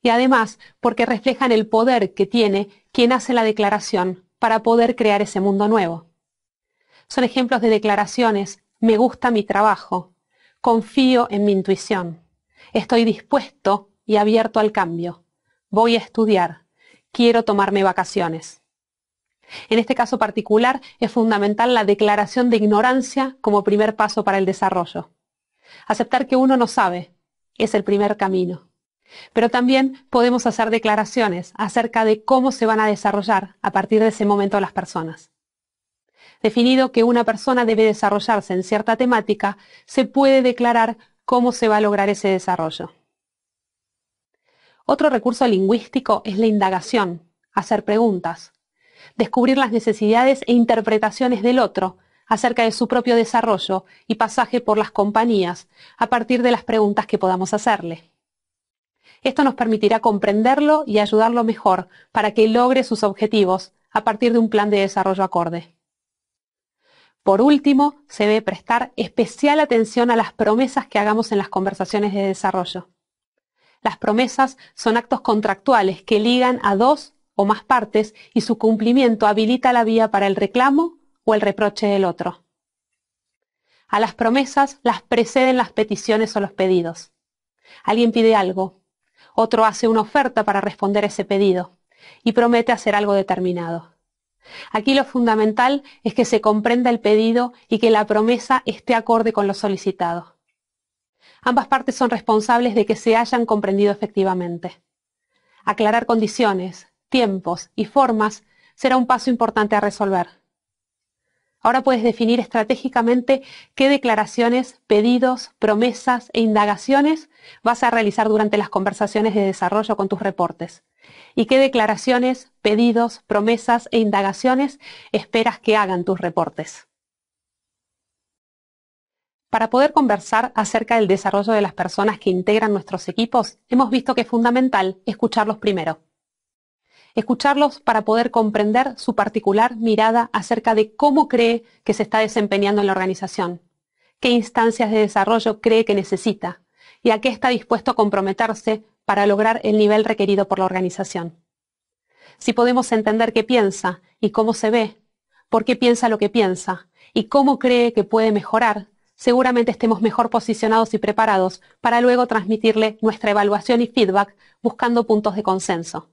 Y además porque reflejan el poder que tiene quien hace la declaración para poder crear ese mundo nuevo. Son ejemplos de declaraciones me gusta mi trabajo. Confío en mi intuición. Estoy dispuesto y abierto al cambio. Voy a estudiar. Quiero tomarme vacaciones. En este caso particular es fundamental la declaración de ignorancia como primer paso para el desarrollo. Aceptar que uno no sabe es el primer camino. Pero también podemos hacer declaraciones acerca de cómo se van a desarrollar a partir de ese momento las personas definido que una persona debe desarrollarse en cierta temática, se puede declarar cómo se va a lograr ese desarrollo. Otro recurso lingüístico es la indagación, hacer preguntas, descubrir las necesidades e interpretaciones del otro acerca de su propio desarrollo y pasaje por las compañías a partir de las preguntas que podamos hacerle. Esto nos permitirá comprenderlo y ayudarlo mejor para que logre sus objetivos a partir de un plan de desarrollo acorde. Por último, se debe prestar especial atención a las promesas que hagamos en las conversaciones de desarrollo. Las promesas son actos contractuales que ligan a dos o más partes y su cumplimiento habilita la vía para el reclamo o el reproche del otro. A las promesas las preceden las peticiones o los pedidos. Alguien pide algo, otro hace una oferta para responder ese pedido y promete hacer algo determinado. Aquí lo fundamental es que se comprenda el pedido y que la promesa esté acorde con lo solicitado. Ambas partes son responsables de que se hayan comprendido efectivamente. Aclarar condiciones, tiempos y formas será un paso importante a resolver. Ahora puedes definir estratégicamente qué declaraciones, pedidos, promesas e indagaciones vas a realizar durante las conversaciones de desarrollo con tus reportes y qué declaraciones, pedidos, promesas e indagaciones esperas que hagan tus reportes. Para poder conversar acerca del desarrollo de las personas que integran nuestros equipos, hemos visto que es fundamental escucharlos primero. Escucharlos para poder comprender su particular mirada acerca de cómo cree que se está desempeñando en la organización, qué instancias de desarrollo cree que necesita y a qué está dispuesto a comprometerse para lograr el nivel requerido por la organización. Si podemos entender qué piensa y cómo se ve, por qué piensa lo que piensa y cómo cree que puede mejorar, seguramente estemos mejor posicionados y preparados para luego transmitirle nuestra evaluación y feedback buscando puntos de consenso.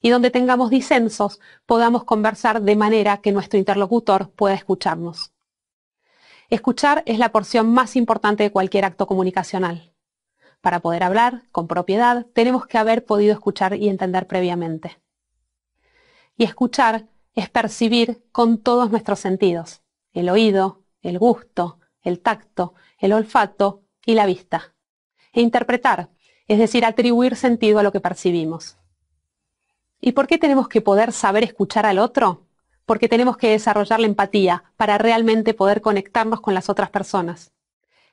Y donde tengamos disensos, podamos conversar de manera que nuestro interlocutor pueda escucharnos. Escuchar es la porción más importante de cualquier acto comunicacional para poder hablar con propiedad, tenemos que haber podido escuchar y entender previamente. Y escuchar es percibir con todos nuestros sentidos, el oído, el gusto, el tacto, el olfato y la vista. E interpretar, es decir, atribuir sentido a lo que percibimos. ¿Y por qué tenemos que poder saber escuchar al otro? Porque tenemos que desarrollar la empatía para realmente poder conectarnos con las otras personas.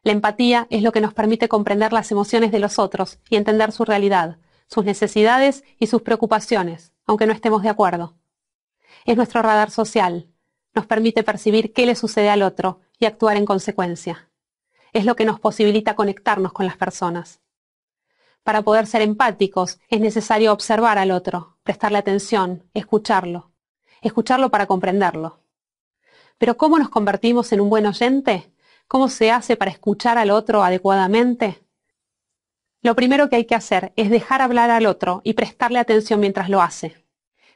La empatía es lo que nos permite comprender las emociones de los otros y entender su realidad, sus necesidades y sus preocupaciones, aunque no estemos de acuerdo. Es nuestro radar social, nos permite percibir qué le sucede al otro y actuar en consecuencia. Es lo que nos posibilita conectarnos con las personas. Para poder ser empáticos es necesario observar al otro, prestarle atención, escucharlo, escucharlo para comprenderlo. Pero ¿cómo nos convertimos en un buen oyente? ¿Cómo se hace para escuchar al otro adecuadamente? Lo primero que hay que hacer es dejar hablar al otro y prestarle atención mientras lo hace.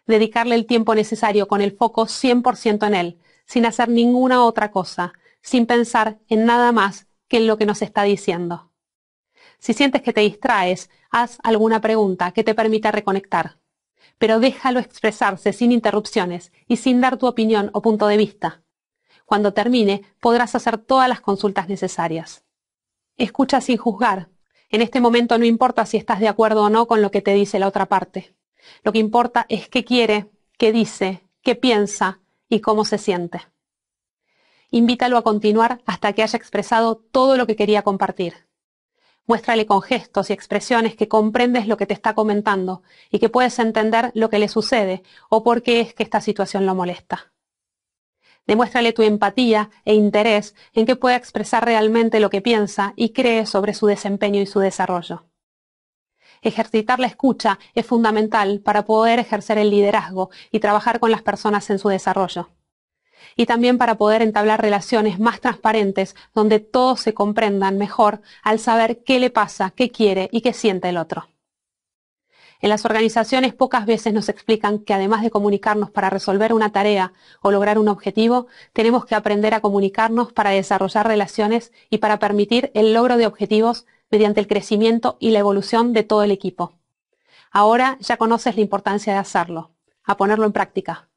Dedicarle el tiempo necesario con el foco 100% en él, sin hacer ninguna otra cosa, sin pensar en nada más que en lo que nos está diciendo. Si sientes que te distraes, haz alguna pregunta que te permita reconectar. Pero déjalo expresarse sin interrupciones y sin dar tu opinión o punto de vista. Cuando termine, podrás hacer todas las consultas necesarias. Escucha sin juzgar. En este momento no importa si estás de acuerdo o no con lo que te dice la otra parte. Lo que importa es qué quiere, qué dice, qué piensa y cómo se siente. Invítalo a continuar hasta que haya expresado todo lo que quería compartir. Muéstrale con gestos y expresiones que comprendes lo que te está comentando y que puedes entender lo que le sucede o por qué es que esta situación lo molesta. Demuéstrale tu empatía e interés en que pueda expresar realmente lo que piensa y cree sobre su desempeño y su desarrollo. Ejercitar la escucha es fundamental para poder ejercer el liderazgo y trabajar con las personas en su desarrollo. Y también para poder entablar relaciones más transparentes donde todos se comprendan mejor al saber qué le pasa, qué quiere y qué siente el otro. En las organizaciones pocas veces nos explican que además de comunicarnos para resolver una tarea o lograr un objetivo, tenemos que aprender a comunicarnos para desarrollar relaciones y para permitir el logro de objetivos mediante el crecimiento y la evolución de todo el equipo. Ahora ya conoces la importancia de hacerlo, a ponerlo en práctica.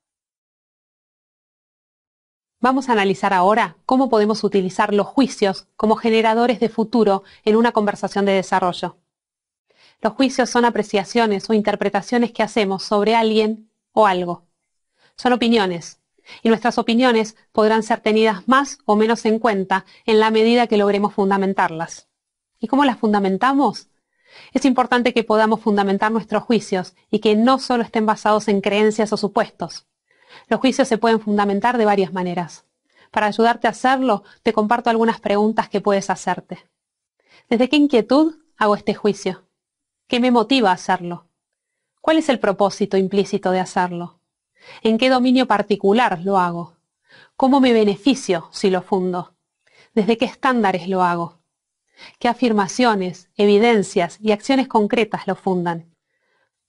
Vamos a analizar ahora cómo podemos utilizar los juicios como generadores de futuro en una conversación de desarrollo. Los juicios son apreciaciones o interpretaciones que hacemos sobre alguien o algo. Son opiniones, y nuestras opiniones podrán ser tenidas más o menos en cuenta en la medida que logremos fundamentarlas. ¿Y cómo las fundamentamos? Es importante que podamos fundamentar nuestros juicios y que no solo estén basados en creencias o supuestos. Los juicios se pueden fundamentar de varias maneras. Para ayudarte a hacerlo, te comparto algunas preguntas que puedes hacerte. ¿Desde qué inquietud hago este juicio? ¿Qué me motiva a hacerlo? ¿Cuál es el propósito implícito de hacerlo? ¿En qué dominio particular lo hago? ¿Cómo me beneficio si lo fundo? ¿Desde qué estándares lo hago? ¿Qué afirmaciones, evidencias y acciones concretas lo fundan?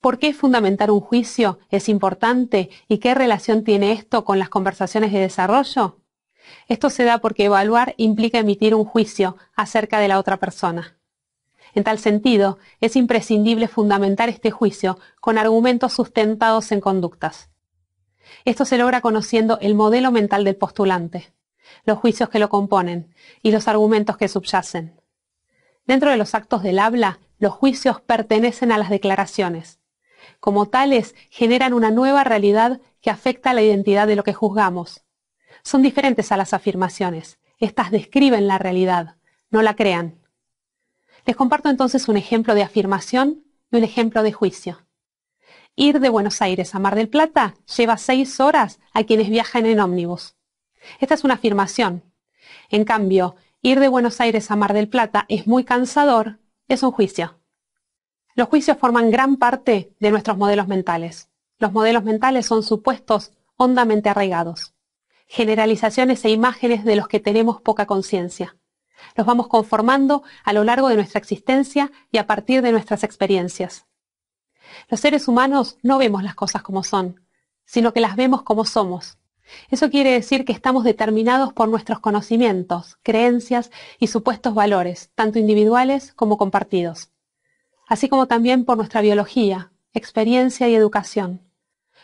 ¿Por qué fundamentar un juicio es importante y qué relación tiene esto con las conversaciones de desarrollo? Esto se da porque evaluar implica emitir un juicio acerca de la otra persona. En tal sentido, es imprescindible fundamentar este juicio con argumentos sustentados en conductas. Esto se logra conociendo el modelo mental del postulante, los juicios que lo componen y los argumentos que subyacen. Dentro de los actos del habla, los juicios pertenecen a las declaraciones. Como tales, generan una nueva realidad que afecta a la identidad de lo que juzgamos. Son diferentes a las afirmaciones. Estas describen la realidad, no la crean. Les comparto entonces un ejemplo de afirmación y un ejemplo de juicio. Ir de Buenos Aires a Mar del Plata lleva seis horas a quienes viajan en ómnibus. Esta es una afirmación. En cambio, ir de Buenos Aires a Mar del Plata es muy cansador, es un juicio. Los juicios forman gran parte de nuestros modelos mentales. Los modelos mentales son supuestos hondamente arraigados, generalizaciones e imágenes de los que tenemos poca conciencia. Los vamos conformando a lo largo de nuestra existencia y a partir de nuestras experiencias. Los seres humanos no vemos las cosas como son, sino que las vemos como somos. Eso quiere decir que estamos determinados por nuestros conocimientos, creencias y supuestos valores, tanto individuales como compartidos, así como también por nuestra biología, experiencia y educación.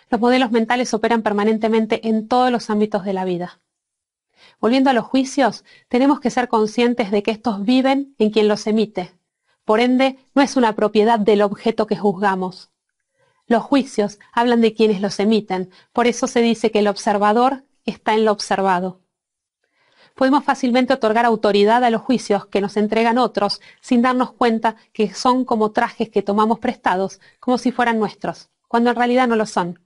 Los modelos mentales operan permanentemente en todos los ámbitos de la vida. Volviendo a los juicios, tenemos que ser conscientes de que estos viven en quien los emite. Por ende, no es una propiedad del objeto que juzgamos. Los juicios hablan de quienes los emiten, por eso se dice que el observador está en lo observado. Podemos fácilmente otorgar autoridad a los juicios que nos entregan otros sin darnos cuenta que son como trajes que tomamos prestados, como si fueran nuestros, cuando en realidad no lo son.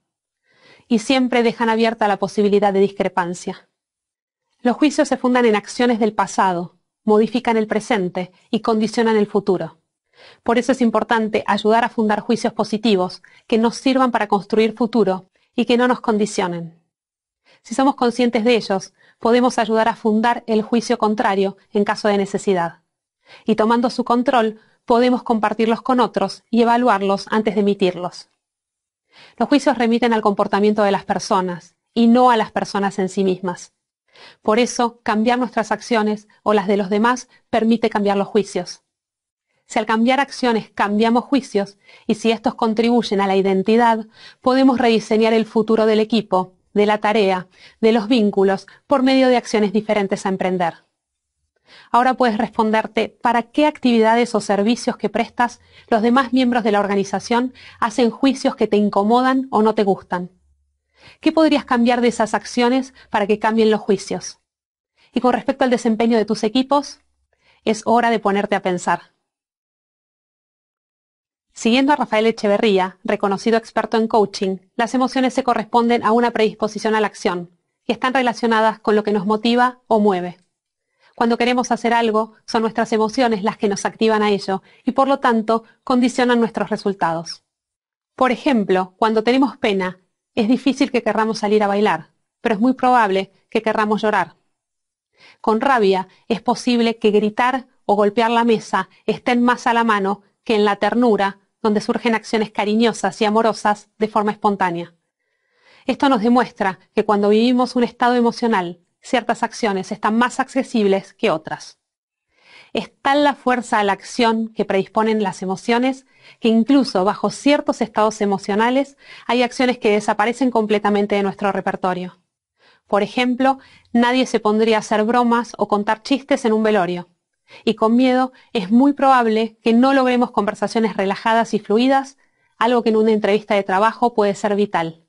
Y siempre dejan abierta la posibilidad de discrepancia. Los juicios se fundan en acciones del pasado, modifican el presente y condicionan el futuro. Por eso es importante ayudar a fundar juicios positivos que nos sirvan para construir futuro y que no nos condicionen. Si somos conscientes de ellos, podemos ayudar a fundar el juicio contrario en caso de necesidad. Y tomando su control, podemos compartirlos con otros y evaluarlos antes de emitirlos. Los juicios remiten al comportamiento de las personas y no a las personas en sí mismas. Por eso, cambiar nuestras acciones o las de los demás permite cambiar los juicios. Si al cambiar acciones cambiamos juicios y si estos contribuyen a la identidad, podemos rediseñar el futuro del equipo, de la tarea, de los vínculos, por medio de acciones diferentes a emprender. Ahora puedes responderte para qué actividades o servicios que prestas los demás miembros de la organización hacen juicios que te incomodan o no te gustan. ¿Qué podrías cambiar de esas acciones para que cambien los juicios? Y con respecto al desempeño de tus equipos, es hora de ponerte a pensar. Siguiendo a Rafael Echeverría, reconocido experto en coaching, las emociones se corresponden a una predisposición a la acción y están relacionadas con lo que nos motiva o mueve. Cuando queremos hacer algo, son nuestras emociones las que nos activan a ello y por lo tanto condicionan nuestros resultados. Por ejemplo, cuando tenemos pena, es difícil que querramos salir a bailar, pero es muy probable que querramos llorar. Con rabia es posible que gritar o golpear la mesa estén más a la mano que en la ternura, donde surgen acciones cariñosas y amorosas de forma espontánea. Esto nos demuestra que cuando vivimos un estado emocional, ciertas acciones están más accesibles que otras. Es tal la fuerza a la acción que predisponen las emociones que incluso bajo ciertos estados emocionales hay acciones que desaparecen completamente de nuestro repertorio. Por ejemplo, nadie se pondría a hacer bromas o contar chistes en un velorio. Y con miedo es muy probable que no logremos conversaciones relajadas y fluidas, algo que en una entrevista de trabajo puede ser vital.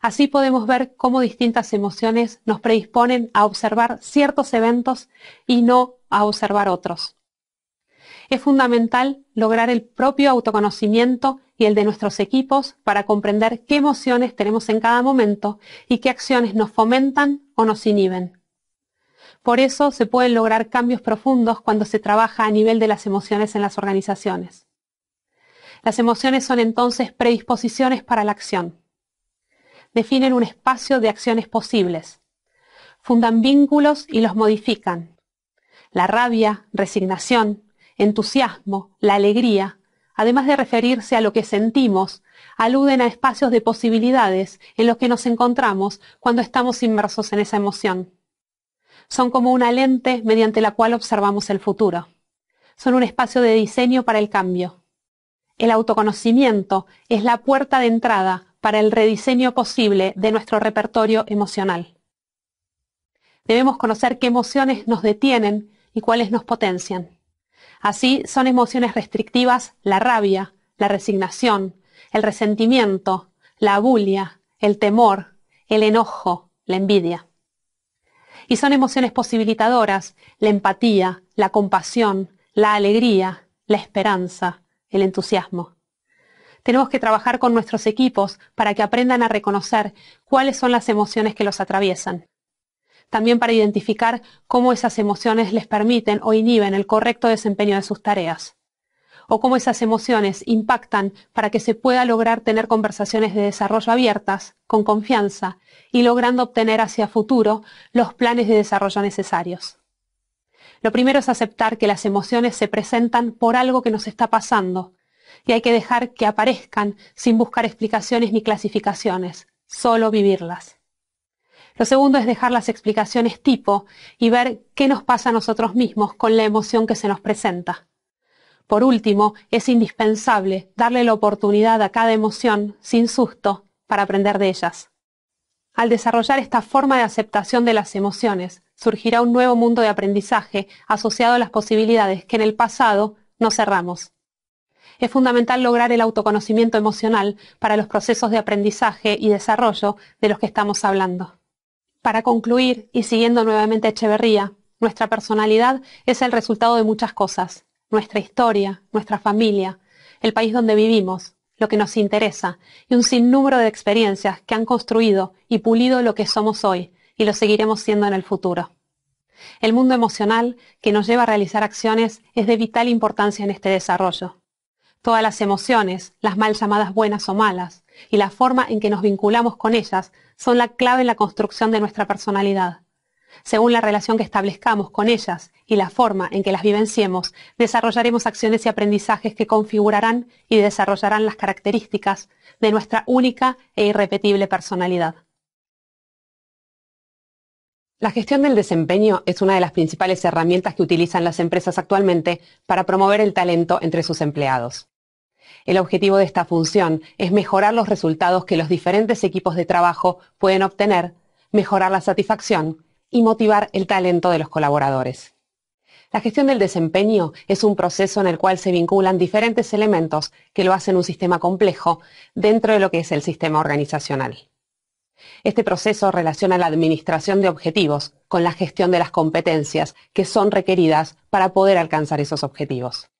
Así podemos ver cómo distintas emociones nos predisponen a observar ciertos eventos y no a observar otros. Es fundamental lograr el propio autoconocimiento y el de nuestros equipos para comprender qué emociones tenemos en cada momento y qué acciones nos fomentan o nos inhiben. Por eso se pueden lograr cambios profundos cuando se trabaja a nivel de las emociones en las organizaciones. Las emociones son entonces predisposiciones para la acción definen un espacio de acciones posibles, fundan vínculos y los modifican. La rabia, resignación, entusiasmo, la alegría, además de referirse a lo que sentimos, aluden a espacios de posibilidades en los que nos encontramos cuando estamos inmersos en esa emoción. Son como una lente mediante la cual observamos el futuro. Son un espacio de diseño para el cambio. El autoconocimiento es la puerta de entrada para el rediseño posible de nuestro repertorio emocional. Debemos conocer qué emociones nos detienen y cuáles nos potencian. Así son emociones restrictivas la rabia, la resignación, el resentimiento, la abulia, el temor, el enojo, la envidia. Y son emociones posibilitadoras la empatía, la compasión, la alegría, la esperanza, el entusiasmo. Tenemos que trabajar con nuestros equipos para que aprendan a reconocer cuáles son las emociones que los atraviesan. También para identificar cómo esas emociones les permiten o inhiben el correcto desempeño de sus tareas. O cómo esas emociones impactan para que se pueda lograr tener conversaciones de desarrollo abiertas, con confianza, y logrando obtener hacia futuro los planes de desarrollo necesarios. Lo primero es aceptar que las emociones se presentan por algo que nos está pasando, y hay que dejar que aparezcan sin buscar explicaciones ni clasificaciones, solo vivirlas. Lo segundo es dejar las explicaciones tipo y ver qué nos pasa a nosotros mismos con la emoción que se nos presenta. Por último, es indispensable darle la oportunidad a cada emoción, sin susto, para aprender de ellas. Al desarrollar esta forma de aceptación de las emociones, surgirá un nuevo mundo de aprendizaje asociado a las posibilidades que en el pasado no cerramos es fundamental lograr el autoconocimiento emocional para los procesos de aprendizaje y desarrollo de los que estamos hablando. Para concluir, y siguiendo nuevamente Echeverría, nuestra personalidad es el resultado de muchas cosas, nuestra historia, nuestra familia, el país donde vivimos, lo que nos interesa, y un sinnúmero de experiencias que han construido y pulido lo que somos hoy y lo seguiremos siendo en el futuro. El mundo emocional que nos lleva a realizar acciones es de vital importancia en este desarrollo. Todas las emociones, las mal llamadas buenas o malas, y la forma en que nos vinculamos con ellas son la clave en la construcción de nuestra personalidad. Según la relación que establezcamos con ellas y la forma en que las vivenciemos, desarrollaremos acciones y aprendizajes que configurarán y desarrollarán las características de nuestra única e irrepetible personalidad. La gestión del desempeño es una de las principales herramientas que utilizan las empresas actualmente para promover el talento entre sus empleados. El objetivo de esta función es mejorar los resultados que los diferentes equipos de trabajo pueden obtener, mejorar la satisfacción y motivar el talento de los colaboradores. La gestión del desempeño es un proceso en el cual se vinculan diferentes elementos que lo hacen un sistema complejo dentro de lo que es el sistema organizacional. Este proceso relaciona la administración de objetivos con la gestión de las competencias que son requeridas para poder alcanzar esos objetivos.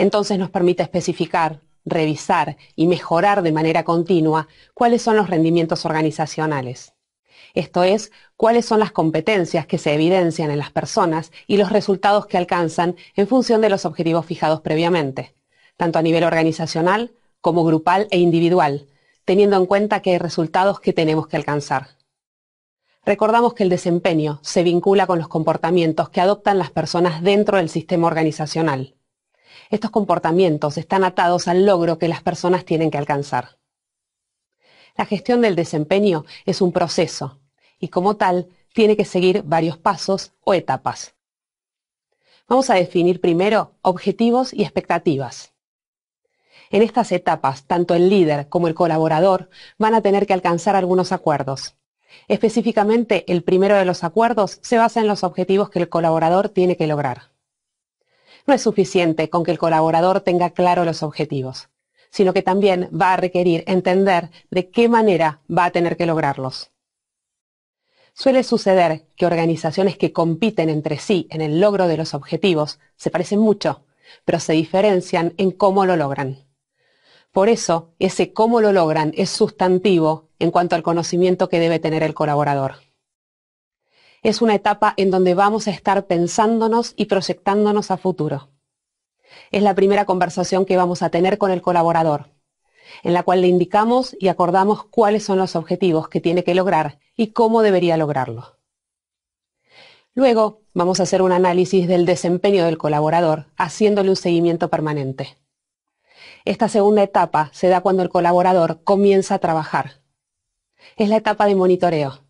Entonces nos permite especificar, revisar y mejorar de manera continua cuáles son los rendimientos organizacionales. Esto es, cuáles son las competencias que se evidencian en las personas y los resultados que alcanzan en función de los objetivos fijados previamente, tanto a nivel organizacional como grupal e individual, teniendo en cuenta que hay resultados que tenemos que alcanzar. Recordamos que el desempeño se vincula con los comportamientos que adoptan las personas dentro del sistema organizacional. Estos comportamientos están atados al logro que las personas tienen que alcanzar. La gestión del desempeño es un proceso y como tal tiene que seguir varios pasos o etapas. Vamos a definir primero objetivos y expectativas. En estas etapas, tanto el líder como el colaborador van a tener que alcanzar algunos acuerdos. Específicamente, el primero de los acuerdos se basa en los objetivos que el colaborador tiene que lograr. No es suficiente con que el colaborador tenga claro los objetivos, sino que también va a requerir entender de qué manera va a tener que lograrlos. Suele suceder que organizaciones que compiten entre sí en el logro de los objetivos se parecen mucho, pero se diferencian en cómo lo logran. Por eso, ese cómo lo logran es sustantivo en cuanto al conocimiento que debe tener el colaborador es una etapa en donde vamos a estar pensándonos y proyectándonos a futuro. Es la primera conversación que vamos a tener con el colaborador, en la cual le indicamos y acordamos cuáles son los objetivos que tiene que lograr y cómo debería lograrlo. Luego vamos a hacer un análisis del desempeño del colaborador, haciéndole un seguimiento permanente. Esta segunda etapa se da cuando el colaborador comienza a trabajar. Es la etapa de monitoreo,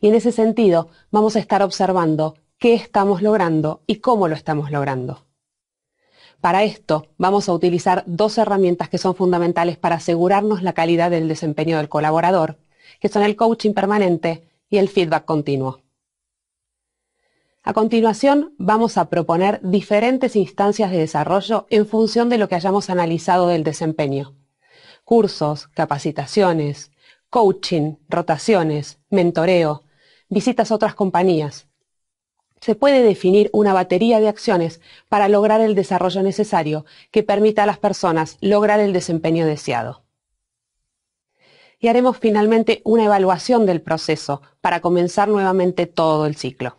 y en ese sentido, vamos a estar observando qué estamos logrando y cómo lo estamos logrando. Para esto, vamos a utilizar dos herramientas que son fundamentales para asegurarnos la calidad del desempeño del colaborador, que son el coaching permanente y el feedback continuo. A continuación, vamos a proponer diferentes instancias de desarrollo en función de lo que hayamos analizado del desempeño. Cursos, capacitaciones, coaching, rotaciones, mentoreo, visitas a otras compañías. Se puede definir una batería de acciones para lograr el desarrollo necesario que permita a las personas lograr el desempeño deseado. Y haremos finalmente una evaluación del proceso para comenzar nuevamente todo el ciclo.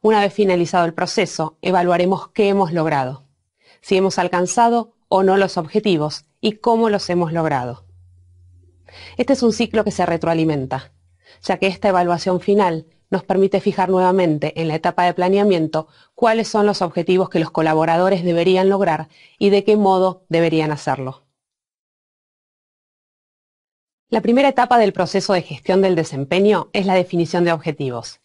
Una vez finalizado el proceso, evaluaremos qué hemos logrado, si hemos alcanzado o no los objetivos y cómo los hemos logrado. Este es un ciclo que se retroalimenta, ya que esta evaluación final nos permite fijar nuevamente en la etapa de planeamiento cuáles son los objetivos que los colaboradores deberían lograr y de qué modo deberían hacerlo. La primera etapa del proceso de gestión del desempeño es la definición de objetivos.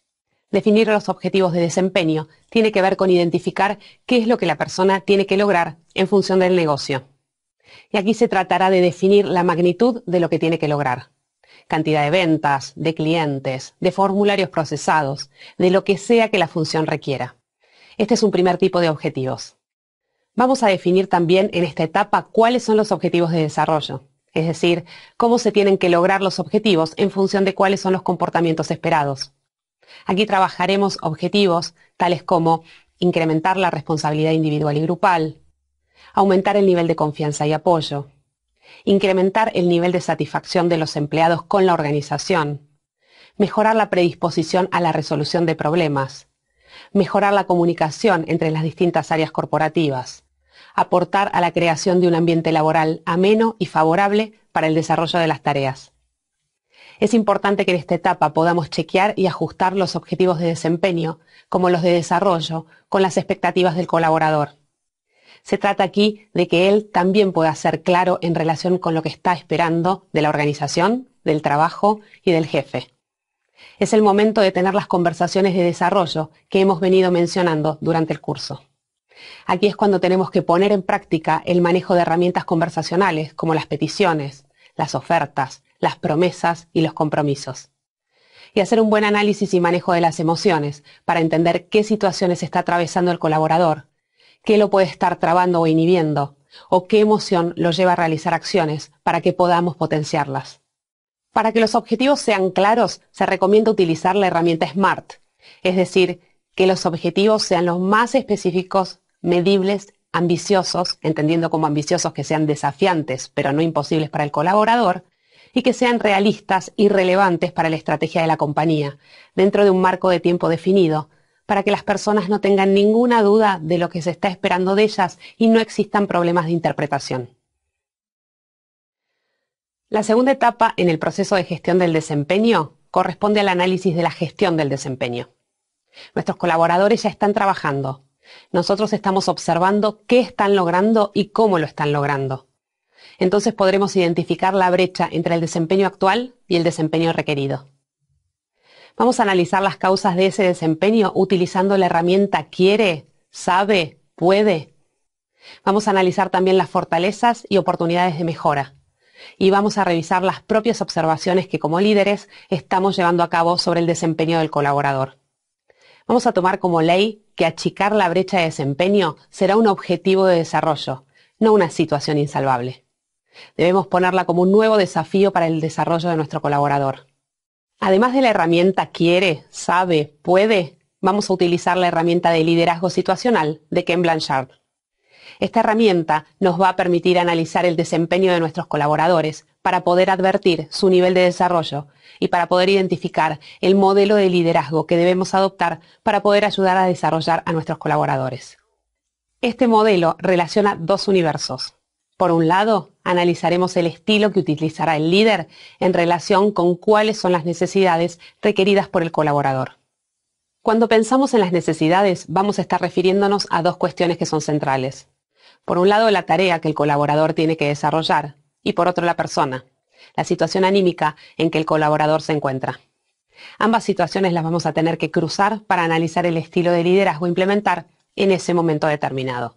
Definir los objetivos de desempeño tiene que ver con identificar qué es lo que la persona tiene que lograr en función del negocio. Y aquí se tratará de definir la magnitud de lo que tiene que lograr. Cantidad de ventas, de clientes, de formularios procesados, de lo que sea que la función requiera. Este es un primer tipo de objetivos. Vamos a definir también en esta etapa cuáles son los objetivos de desarrollo, es decir, cómo se tienen que lograr los objetivos en función de cuáles son los comportamientos esperados. Aquí trabajaremos objetivos tales como incrementar la responsabilidad individual y grupal, aumentar el nivel de confianza y apoyo, incrementar el nivel de satisfacción de los empleados con la organización, mejorar la predisposición a la resolución de problemas, mejorar la comunicación entre las distintas áreas corporativas, aportar a la creación de un ambiente laboral ameno y favorable para el desarrollo de las tareas. Es importante que en esta etapa podamos chequear y ajustar los objetivos de desempeño, como los de desarrollo, con las expectativas del colaborador. Se trata aquí de que él también pueda ser claro en relación con lo que está esperando de la organización, del trabajo y del jefe. Es el momento de tener las conversaciones de desarrollo que hemos venido mencionando durante el curso. Aquí es cuando tenemos que poner en práctica el manejo de herramientas conversacionales como las peticiones, las ofertas, las promesas y los compromisos. Y hacer un buen análisis y manejo de las emociones para entender qué situaciones está atravesando el colaborador, qué lo puede estar trabando o inhibiendo, o qué emoción lo lleva a realizar acciones para que podamos potenciarlas. Para que los objetivos sean claros, se recomienda utilizar la herramienta SMART, es decir, que los objetivos sean los más específicos, medibles, ambiciosos, entendiendo como ambiciosos que sean desafiantes, pero no imposibles para el colaborador, y que sean realistas y relevantes para la estrategia de la compañía, dentro de un marco de tiempo definido, para que las personas no tengan ninguna duda de lo que se está esperando de ellas y no existan problemas de interpretación. La segunda etapa en el proceso de gestión del desempeño corresponde al análisis de la gestión del desempeño. Nuestros colaboradores ya están trabajando. Nosotros estamos observando qué están logrando y cómo lo están logrando. Entonces podremos identificar la brecha entre el desempeño actual y el desempeño requerido. Vamos a analizar las causas de ese desempeño utilizando la herramienta quiere, sabe, puede. Vamos a analizar también las fortalezas y oportunidades de mejora. Y vamos a revisar las propias observaciones que como líderes estamos llevando a cabo sobre el desempeño del colaborador. Vamos a tomar como ley que achicar la brecha de desempeño será un objetivo de desarrollo, no una situación insalvable. Debemos ponerla como un nuevo desafío para el desarrollo de nuestro colaborador. Además de la herramienta quiere, sabe, puede, vamos a utilizar la herramienta de liderazgo situacional de Ken Blanchard. Esta herramienta nos va a permitir analizar el desempeño de nuestros colaboradores para poder advertir su nivel de desarrollo y para poder identificar el modelo de liderazgo que debemos adoptar para poder ayudar a desarrollar a nuestros colaboradores. Este modelo relaciona dos universos. Por un lado, Analizaremos el estilo que utilizará el líder en relación con cuáles son las necesidades requeridas por el colaborador. Cuando pensamos en las necesidades, vamos a estar refiriéndonos a dos cuestiones que son centrales. Por un lado, la tarea que el colaborador tiene que desarrollar y por otro, la persona, la situación anímica en que el colaborador se encuentra. Ambas situaciones las vamos a tener que cruzar para analizar el estilo de liderazgo implementar en ese momento determinado.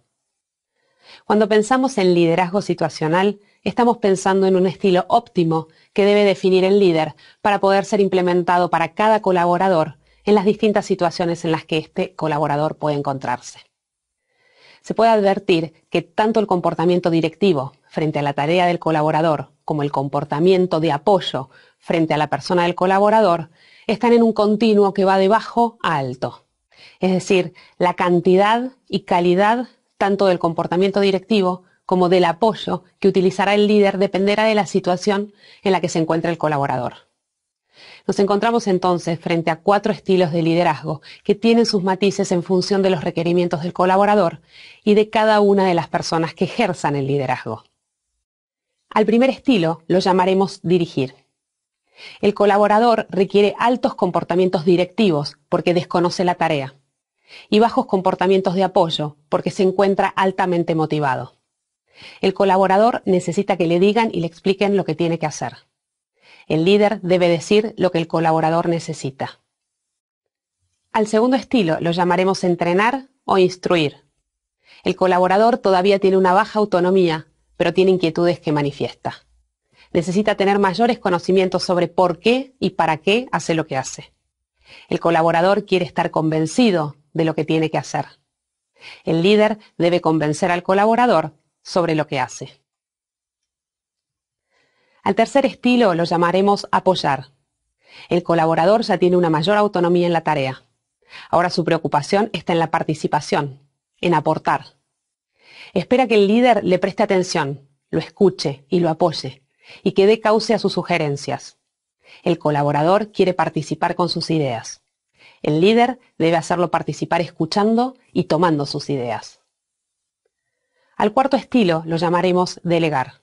Cuando pensamos en liderazgo situacional, estamos pensando en un estilo óptimo que debe definir el líder para poder ser implementado para cada colaborador en las distintas situaciones en las que este colaborador puede encontrarse. Se puede advertir que tanto el comportamiento directivo frente a la tarea del colaborador como el comportamiento de apoyo frente a la persona del colaborador están en un continuo que va de bajo a alto. Es decir, la cantidad y calidad tanto del comportamiento directivo como del apoyo que utilizará el líder dependerá de la situación en la que se encuentre el colaborador. Nos encontramos entonces frente a cuatro estilos de liderazgo que tienen sus matices en función de los requerimientos del colaborador y de cada una de las personas que ejerzan el liderazgo. Al primer estilo lo llamaremos dirigir. El colaborador requiere altos comportamientos directivos porque desconoce la tarea y bajos comportamientos de apoyo, porque se encuentra altamente motivado. El colaborador necesita que le digan y le expliquen lo que tiene que hacer. El líder debe decir lo que el colaborador necesita. Al segundo estilo lo llamaremos entrenar o instruir. El colaborador todavía tiene una baja autonomía, pero tiene inquietudes que manifiesta. Necesita tener mayores conocimientos sobre por qué y para qué hace lo que hace. El colaborador quiere estar convencido de lo que tiene que hacer. El líder debe convencer al colaborador sobre lo que hace. Al tercer estilo lo llamaremos apoyar. El colaborador ya tiene una mayor autonomía en la tarea. Ahora su preocupación está en la participación, en aportar. Espera que el líder le preste atención, lo escuche y lo apoye, y que dé cauce a sus sugerencias. El colaborador quiere participar con sus ideas. El líder debe hacerlo participar escuchando y tomando sus ideas. Al cuarto estilo lo llamaremos delegar.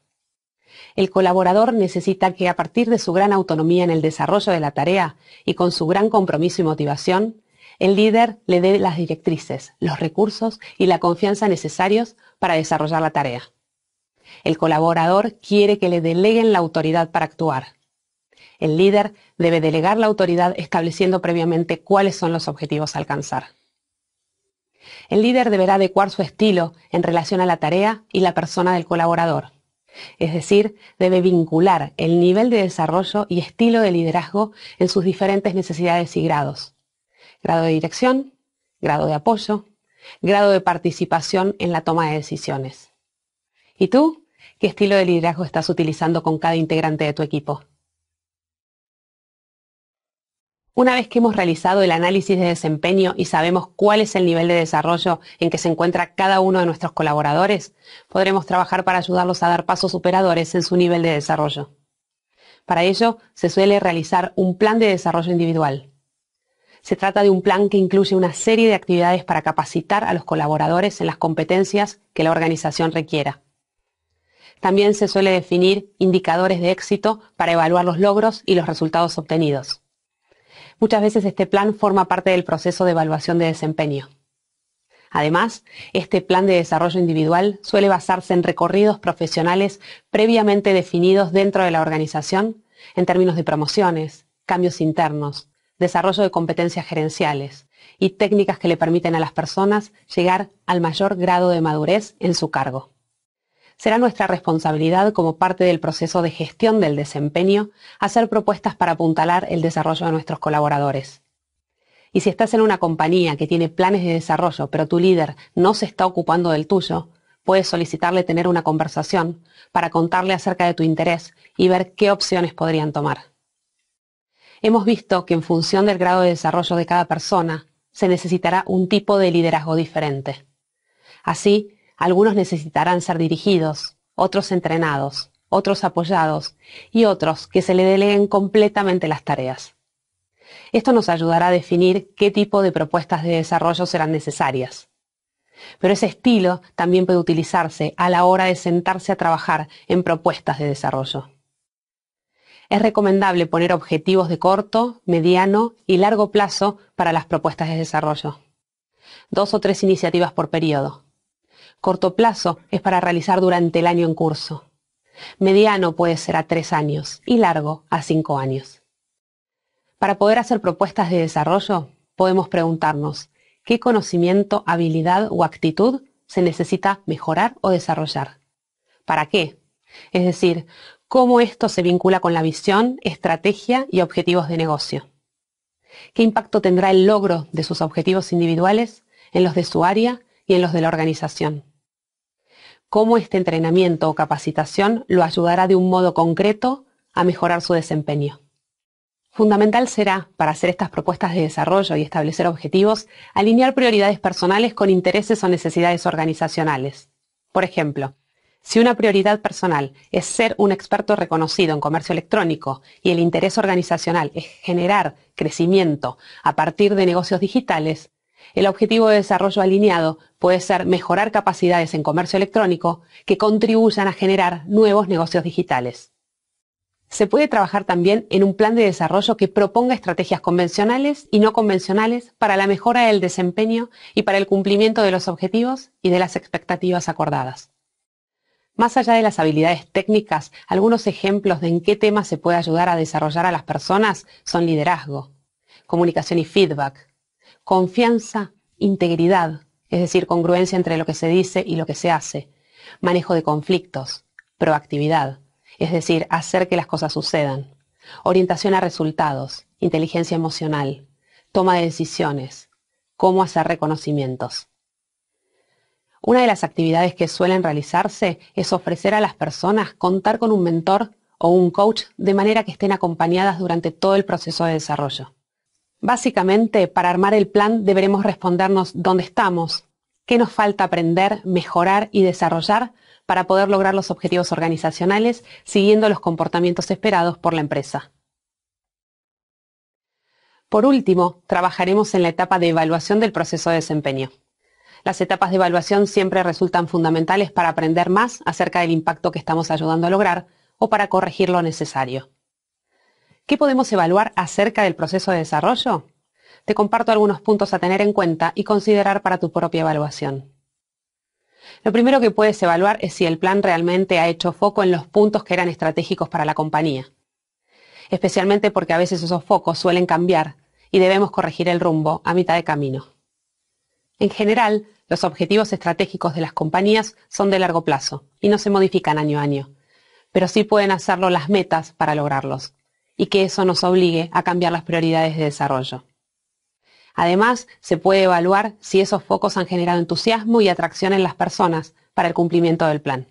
El colaborador necesita que a partir de su gran autonomía en el desarrollo de la tarea y con su gran compromiso y motivación, el líder le dé las directrices, los recursos y la confianza necesarios para desarrollar la tarea. El colaborador quiere que le deleguen la autoridad para actuar, el líder debe delegar la autoridad estableciendo previamente cuáles son los objetivos a alcanzar. El líder deberá adecuar su estilo en relación a la tarea y la persona del colaborador. Es decir, debe vincular el nivel de desarrollo y estilo de liderazgo en sus diferentes necesidades y grados. Grado de dirección, grado de apoyo, grado de participación en la toma de decisiones. ¿Y tú? ¿Qué estilo de liderazgo estás utilizando con cada integrante de tu equipo? Una vez que hemos realizado el análisis de desempeño y sabemos cuál es el nivel de desarrollo en que se encuentra cada uno de nuestros colaboradores, podremos trabajar para ayudarlos a dar pasos superadores en su nivel de desarrollo. Para ello, se suele realizar un plan de desarrollo individual. Se trata de un plan que incluye una serie de actividades para capacitar a los colaboradores en las competencias que la organización requiera. También se suele definir indicadores de éxito para evaluar los logros y los resultados obtenidos. Muchas veces este plan forma parte del proceso de evaluación de desempeño. Además, este plan de desarrollo individual suele basarse en recorridos profesionales previamente definidos dentro de la organización en términos de promociones, cambios internos, desarrollo de competencias gerenciales y técnicas que le permiten a las personas llegar al mayor grado de madurez en su cargo. Será nuestra responsabilidad como parte del proceso de gestión del desempeño hacer propuestas para apuntalar el desarrollo de nuestros colaboradores. Y si estás en una compañía que tiene planes de desarrollo, pero tu líder no se está ocupando del tuyo, puedes solicitarle tener una conversación para contarle acerca de tu interés y ver qué opciones podrían tomar. Hemos visto que en función del grado de desarrollo de cada persona, se necesitará un tipo de liderazgo diferente. Así, algunos necesitarán ser dirigidos, otros entrenados, otros apoyados y otros que se le deleguen completamente las tareas. Esto nos ayudará a definir qué tipo de propuestas de desarrollo serán necesarias. Pero ese estilo también puede utilizarse a la hora de sentarse a trabajar en propuestas de desarrollo. Es recomendable poner objetivos de corto, mediano y largo plazo para las propuestas de desarrollo. Dos o tres iniciativas por periodo Corto plazo es para realizar durante el año en curso. Mediano puede ser a tres años y largo a cinco años. Para poder hacer propuestas de desarrollo, podemos preguntarnos qué conocimiento, habilidad o actitud se necesita mejorar o desarrollar. ¿Para qué? Es decir, cómo esto se vincula con la visión, estrategia y objetivos de negocio. ¿Qué impacto tendrá el logro de sus objetivos individuales en los de su área y en los de la organización? cómo este entrenamiento o capacitación lo ayudará de un modo concreto a mejorar su desempeño. Fundamental será, para hacer estas propuestas de desarrollo y establecer objetivos, alinear prioridades personales con intereses o necesidades organizacionales. Por ejemplo, si una prioridad personal es ser un experto reconocido en comercio electrónico y el interés organizacional es generar crecimiento a partir de negocios digitales, el objetivo de desarrollo alineado puede ser mejorar capacidades en comercio electrónico que contribuyan a generar nuevos negocios digitales. Se puede trabajar también en un plan de desarrollo que proponga estrategias convencionales y no convencionales para la mejora del desempeño y para el cumplimiento de los objetivos y de las expectativas acordadas. Más allá de las habilidades técnicas, algunos ejemplos de en qué temas se puede ayudar a desarrollar a las personas son liderazgo, comunicación y feedback, Confianza, integridad, es decir, congruencia entre lo que se dice y lo que se hace. Manejo de conflictos, proactividad, es decir, hacer que las cosas sucedan. Orientación a resultados, inteligencia emocional, toma de decisiones, cómo hacer reconocimientos. Una de las actividades que suelen realizarse es ofrecer a las personas contar con un mentor o un coach de manera que estén acompañadas durante todo el proceso de desarrollo. Básicamente, para armar el plan deberemos respondernos dónde estamos, qué nos falta aprender, mejorar y desarrollar para poder lograr los objetivos organizacionales siguiendo los comportamientos esperados por la empresa. Por último, trabajaremos en la etapa de evaluación del proceso de desempeño. Las etapas de evaluación siempre resultan fundamentales para aprender más acerca del impacto que estamos ayudando a lograr o para corregir lo necesario. ¿Qué podemos evaluar acerca del proceso de desarrollo? Te comparto algunos puntos a tener en cuenta y considerar para tu propia evaluación. Lo primero que puedes evaluar es si el plan realmente ha hecho foco en los puntos que eran estratégicos para la compañía, especialmente porque a veces esos focos suelen cambiar y debemos corregir el rumbo a mitad de camino. En general, los objetivos estratégicos de las compañías son de largo plazo y no se modifican año a año, pero sí pueden hacerlo las metas para lograrlos y que eso nos obligue a cambiar las prioridades de desarrollo. Además, se puede evaluar si esos focos han generado entusiasmo y atracción en las personas para el cumplimiento del plan.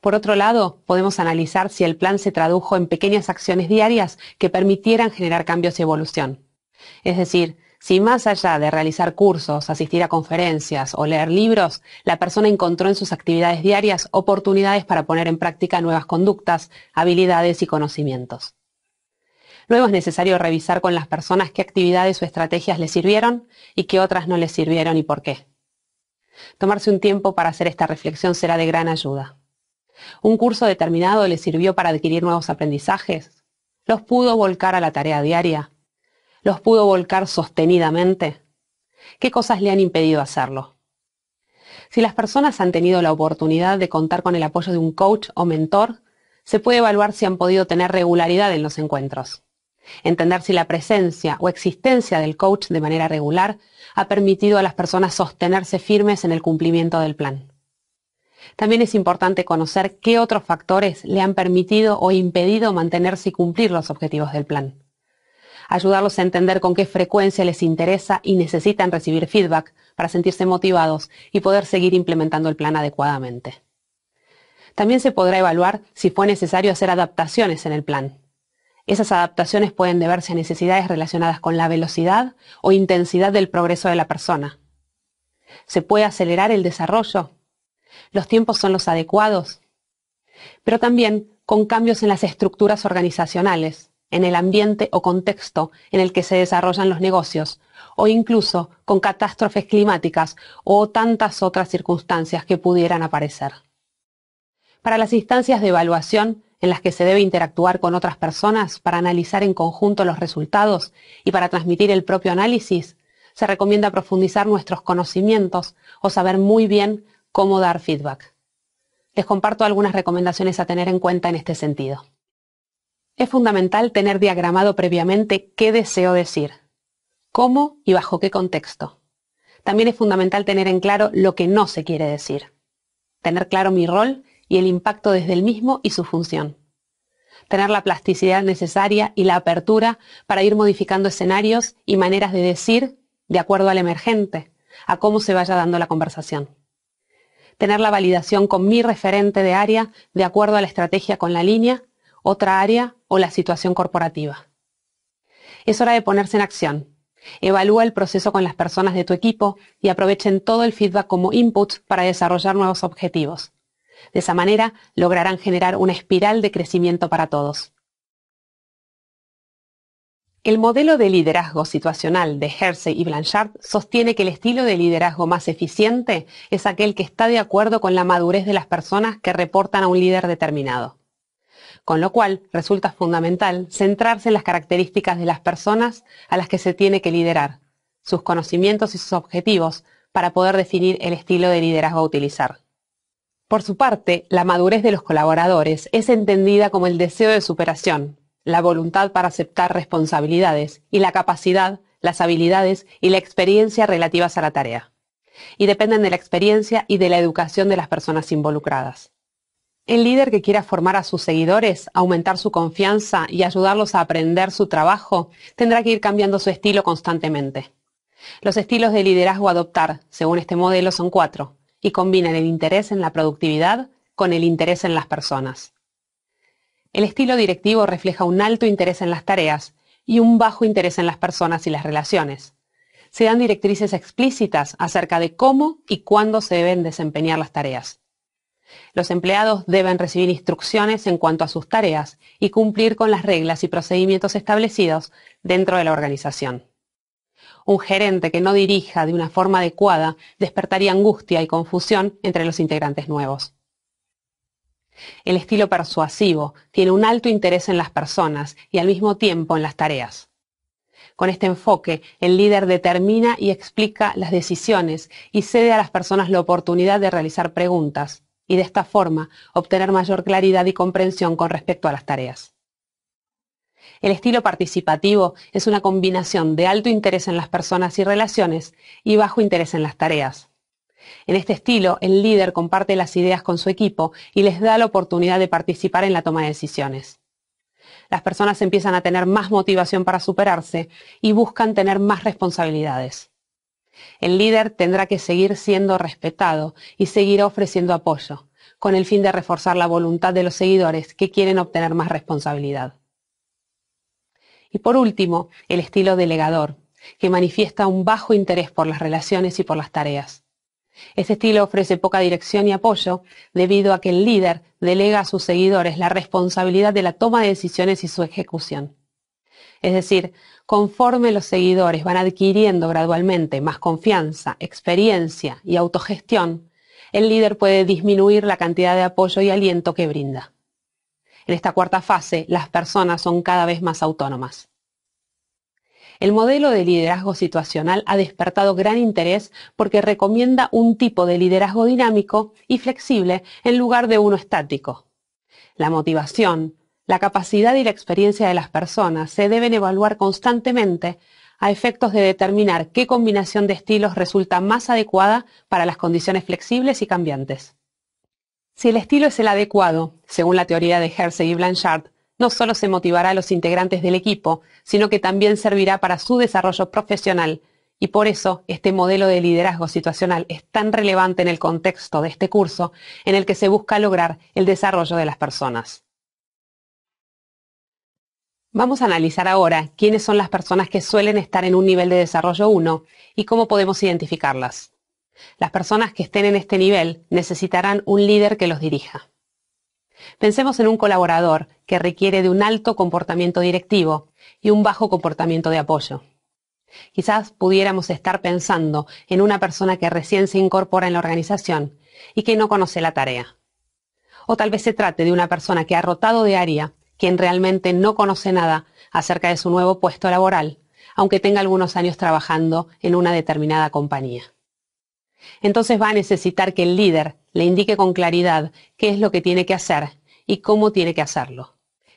Por otro lado, podemos analizar si el plan se tradujo en pequeñas acciones diarias que permitieran generar cambios y evolución. Es decir, si más allá de realizar cursos, asistir a conferencias o leer libros, la persona encontró en sus actividades diarias oportunidades para poner en práctica nuevas conductas, habilidades y conocimientos. Luego es necesario revisar con las personas qué actividades o estrategias les sirvieron y qué otras no les sirvieron y por qué. Tomarse un tiempo para hacer esta reflexión será de gran ayuda. Un curso determinado les sirvió para adquirir nuevos aprendizajes, los pudo volcar a la tarea diaria los pudo volcar sostenidamente? ¿Qué cosas le han impedido hacerlo? Si las personas han tenido la oportunidad de contar con el apoyo de un coach o mentor, se puede evaluar si han podido tener regularidad en los encuentros. Entender si la presencia o existencia del coach de manera regular ha permitido a las personas sostenerse firmes en el cumplimiento del plan. También es importante conocer qué otros factores le han permitido o impedido mantenerse y cumplir los objetivos del plan ayudarlos a entender con qué frecuencia les interesa y necesitan recibir feedback para sentirse motivados y poder seguir implementando el plan adecuadamente. También se podrá evaluar si fue necesario hacer adaptaciones en el plan. Esas adaptaciones pueden deberse a necesidades relacionadas con la velocidad o intensidad del progreso de la persona. ¿Se puede acelerar el desarrollo? ¿Los tiempos son los adecuados? Pero también con cambios en las estructuras organizacionales, en el ambiente o contexto en el que se desarrollan los negocios, o incluso con catástrofes climáticas o tantas otras circunstancias que pudieran aparecer. Para las instancias de evaluación, en las que se debe interactuar con otras personas para analizar en conjunto los resultados y para transmitir el propio análisis, se recomienda profundizar nuestros conocimientos o saber muy bien cómo dar feedback. Les comparto algunas recomendaciones a tener en cuenta en este sentido es fundamental tener diagramado previamente qué deseo decir, cómo y bajo qué contexto. También es fundamental tener en claro lo que no se quiere decir, tener claro mi rol y el impacto desde el mismo y su función, tener la plasticidad necesaria y la apertura para ir modificando escenarios y maneras de decir de acuerdo al emergente, a cómo se vaya dando la conversación tener la validación con mi referente de área de acuerdo a la estrategia con la línea otra área o la situación corporativa. Es hora de ponerse en acción. Evalúa el proceso con las personas de tu equipo y aprovechen todo el feedback como input para desarrollar nuevos objetivos. De esa manera lograrán generar una espiral de crecimiento para todos. El modelo de liderazgo situacional de Hersey y Blanchard sostiene que el estilo de liderazgo más eficiente es aquel que está de acuerdo con la madurez de las personas que reportan a un líder determinado con lo cual resulta fundamental centrarse en las características de las personas a las que se tiene que liderar, sus conocimientos y sus objetivos para poder definir el estilo de liderazgo a utilizar. Por su parte, la madurez de los colaboradores es entendida como el deseo de superación, la voluntad para aceptar responsabilidades y la capacidad, las habilidades y la experiencia relativas a la tarea. Y dependen de la experiencia y de la educación de las personas involucradas. El líder que quiera formar a sus seguidores, aumentar su confianza y ayudarlos a aprender su trabajo, tendrá que ir cambiando su estilo constantemente. Los estilos de liderazgo a adoptar, según este modelo, son cuatro, y combinan el interés en la productividad con el interés en las personas. El estilo directivo refleja un alto interés en las tareas y un bajo interés en las personas y las relaciones. Se dan directrices explícitas acerca de cómo y cuándo se deben desempeñar las tareas. Los empleados deben recibir instrucciones en cuanto a sus tareas y cumplir con las reglas y procedimientos establecidos dentro de la organización. Un gerente que no dirija de una forma adecuada despertaría angustia y confusión entre los integrantes nuevos. El estilo persuasivo tiene un alto interés en las personas y al mismo tiempo en las tareas. Con este enfoque, el líder determina y explica las decisiones y cede a las personas la oportunidad de realizar preguntas, y de esta forma obtener mayor claridad y comprensión con respecto a las tareas. El estilo participativo es una combinación de alto interés en las personas y relaciones y bajo interés en las tareas. En este estilo, el líder comparte las ideas con su equipo y les da la oportunidad de participar en la toma de decisiones. Las personas empiezan a tener más motivación para superarse y buscan tener más responsabilidades. El líder tendrá que seguir siendo respetado y seguirá ofreciendo apoyo, con el fin de reforzar la voluntad de los seguidores que quieren obtener más responsabilidad. Y por último, el estilo delegador, que manifiesta un bajo interés por las relaciones y por las tareas. Este estilo ofrece poca dirección y apoyo debido a que el líder delega a sus seguidores la responsabilidad de la toma de decisiones y su ejecución. Es decir, conforme los seguidores van adquiriendo gradualmente más confianza, experiencia y autogestión, el líder puede disminuir la cantidad de apoyo y aliento que brinda. En esta cuarta fase, las personas son cada vez más autónomas. El modelo de liderazgo situacional ha despertado gran interés porque recomienda un tipo de liderazgo dinámico y flexible en lugar de uno estático. La motivación, la capacidad y la experiencia de las personas se deben evaluar constantemente a efectos de determinar qué combinación de estilos resulta más adecuada para las condiciones flexibles y cambiantes. Si el estilo es el adecuado, según la teoría de Hersey y Blanchard, no solo se motivará a los integrantes del equipo, sino que también servirá para su desarrollo profesional, y por eso este modelo de liderazgo situacional es tan relevante en el contexto de este curso, en el que se busca lograr el desarrollo de las personas. Vamos a analizar ahora quiénes son las personas que suelen estar en un nivel de desarrollo 1 y cómo podemos identificarlas. Las personas que estén en este nivel necesitarán un líder que los dirija. Pensemos en un colaborador que requiere de un alto comportamiento directivo y un bajo comportamiento de apoyo. Quizás pudiéramos estar pensando en una persona que recién se incorpora en la organización y que no conoce la tarea. O tal vez se trate de una persona que ha rotado de área quien realmente no conoce nada acerca de su nuevo puesto laboral, aunque tenga algunos años trabajando en una determinada compañía. Entonces va a necesitar que el líder le indique con claridad qué es lo que tiene que hacer y cómo tiene que hacerlo.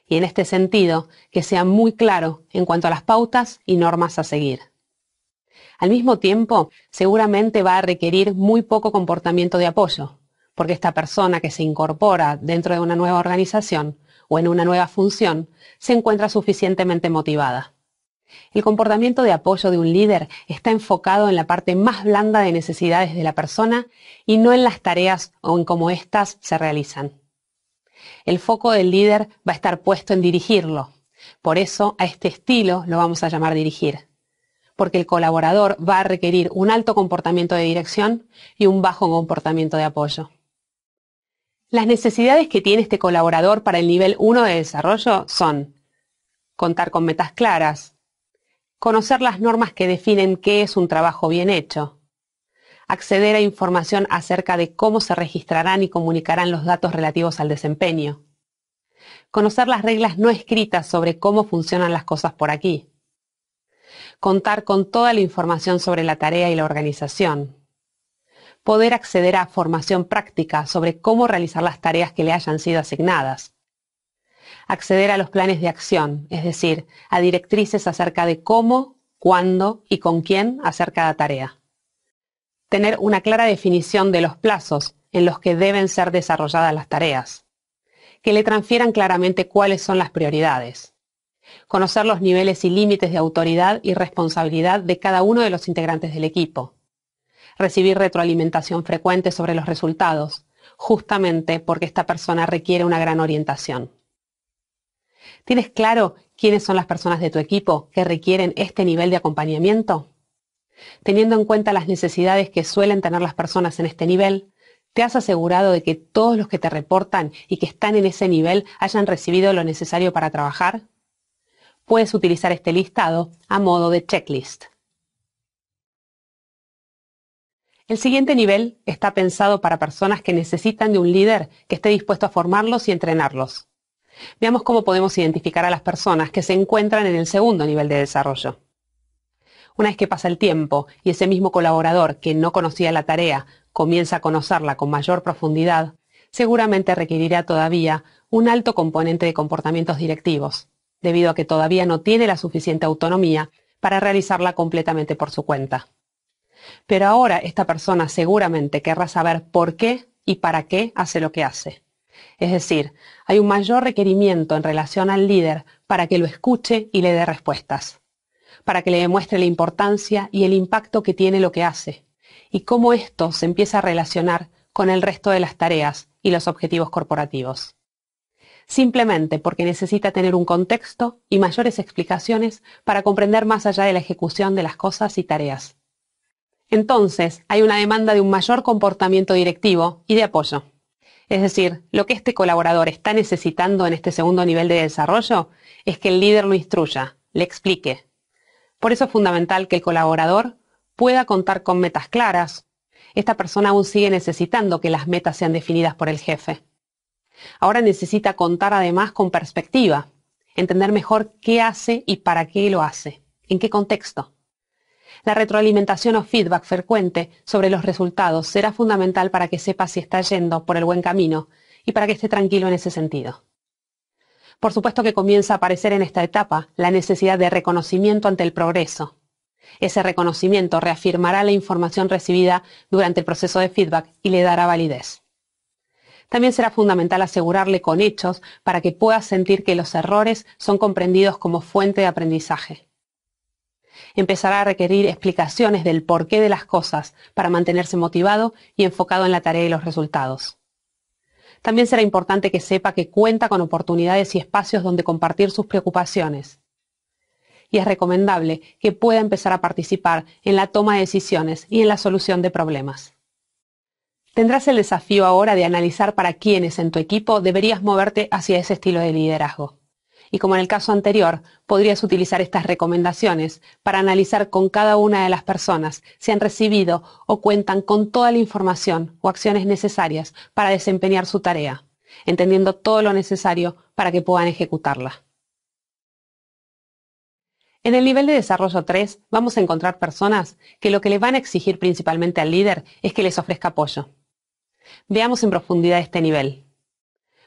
Y en este sentido, que sea muy claro en cuanto a las pautas y normas a seguir. Al mismo tiempo, seguramente va a requerir muy poco comportamiento de apoyo, porque esta persona que se incorpora dentro de una nueva organización o en una nueva función, se encuentra suficientemente motivada. El comportamiento de apoyo de un líder está enfocado en la parte más blanda de necesidades de la persona y no en las tareas o en cómo éstas se realizan. El foco del líder va a estar puesto en dirigirlo. Por eso a este estilo lo vamos a llamar dirigir, porque el colaborador va a requerir un alto comportamiento de dirección y un bajo comportamiento de apoyo. Las necesidades que tiene este colaborador para el nivel 1 de desarrollo son contar con metas claras, conocer las normas que definen qué es un trabajo bien hecho, acceder a información acerca de cómo se registrarán y comunicarán los datos relativos al desempeño, conocer las reglas no escritas sobre cómo funcionan las cosas por aquí, contar con toda la información sobre la tarea y la organización, poder acceder a formación práctica sobre cómo realizar las tareas que le hayan sido asignadas. Acceder a los planes de acción, es decir, a directrices acerca de cómo, cuándo y con quién hacer cada tarea. Tener una clara definición de los plazos en los que deben ser desarrolladas las tareas. Que le transfieran claramente cuáles son las prioridades conocer los niveles y límites de autoridad y responsabilidad de cada uno de los integrantes del equipo, recibir retroalimentación frecuente sobre los resultados, justamente porque esta persona requiere una gran orientación. ¿Tienes claro quiénes son las personas de tu equipo que requieren este nivel de acompañamiento? Teniendo en cuenta las necesidades que suelen tener las personas en este nivel, ¿te has asegurado de que todos los que te reportan y que están en ese nivel hayan recibido lo necesario para trabajar? Puedes utilizar este listado a modo de checklist. El siguiente nivel está pensado para personas que necesitan de un líder que esté dispuesto a formarlos y entrenarlos. Veamos cómo podemos identificar a las personas que se encuentran en el segundo nivel de desarrollo. Una vez que pasa el tiempo y ese mismo colaborador que no conocía la tarea comienza a conocerla con mayor profundidad, seguramente requerirá todavía un alto componente de comportamientos directivos, debido a que todavía no tiene la suficiente autonomía para realizarla completamente por su cuenta. Pero ahora esta persona seguramente querrá saber por qué y para qué hace lo que hace. Es decir, hay un mayor requerimiento en relación al líder para que lo escuche y le dé respuestas, para que le demuestre la importancia y el impacto que tiene lo que hace, y cómo esto se empieza a relacionar con el resto de las tareas y los objetivos corporativos. Simplemente porque necesita tener un contexto y mayores explicaciones para comprender más allá de la ejecución de las cosas y tareas. Entonces, hay una demanda de un mayor comportamiento directivo y de apoyo. Es decir, lo que este colaborador está necesitando en este segundo nivel de desarrollo es que el líder lo instruya, le explique. Por eso es fundamental que el colaborador pueda contar con metas claras. Esta persona aún sigue necesitando que las metas sean definidas por el jefe. Ahora necesita contar además con perspectiva, entender mejor qué hace y para qué lo hace, en qué contexto. La retroalimentación o feedback frecuente sobre los resultados será fundamental para que sepa si está yendo por el buen camino y para que esté tranquilo en ese sentido. Por supuesto que comienza a aparecer en esta etapa la necesidad de reconocimiento ante el progreso. Ese reconocimiento reafirmará la información recibida durante el proceso de feedback y le dará validez. También será fundamental asegurarle con hechos para que pueda sentir que los errores son comprendidos como fuente de aprendizaje empezará a requerir explicaciones del porqué de las cosas para mantenerse motivado y enfocado en la tarea y los resultados. También será importante que sepa que cuenta con oportunidades y espacios donde compartir sus preocupaciones. Y es recomendable que pueda empezar a participar en la toma de decisiones y en la solución de problemas. Tendrás el desafío ahora de analizar para quiénes en tu equipo deberías moverte hacia ese estilo de liderazgo y como en el caso anterior, podrías utilizar estas recomendaciones para analizar con cada una de las personas si han recibido o cuentan con toda la información o acciones necesarias para desempeñar su tarea, entendiendo todo lo necesario para que puedan ejecutarla. En el nivel de desarrollo 3 vamos a encontrar personas que lo que le van a exigir principalmente al líder es que les ofrezca apoyo. Veamos en profundidad este nivel.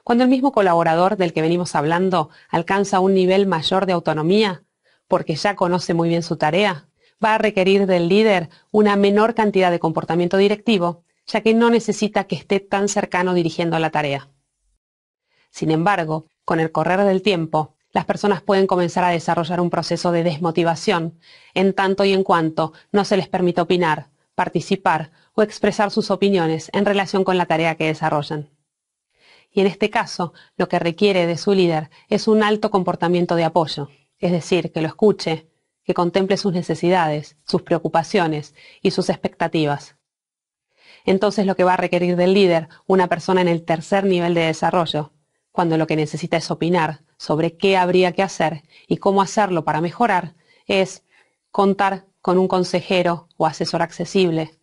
Cuando el mismo colaborador del que venimos hablando alcanza un nivel mayor de autonomía, porque ya conoce muy bien su tarea, va a requerir del líder una menor cantidad de comportamiento directivo, ya que no necesita que esté tan cercano dirigiendo la tarea. Sin embargo, con el correr del tiempo, las personas pueden comenzar a desarrollar un proceso de desmotivación, en tanto y en cuanto no se les permite opinar, participar o expresar sus opiniones en relación con la tarea que desarrollan y en este caso lo que requiere de su líder es un alto comportamiento de apoyo, es decir, que lo escuche, que contemple sus necesidades, sus preocupaciones y sus expectativas. Entonces lo que va a requerir del líder una persona en el tercer nivel de desarrollo, cuando lo que necesita es opinar sobre qué habría que hacer y cómo hacerlo para mejorar, es contar con un consejero o asesor accesible,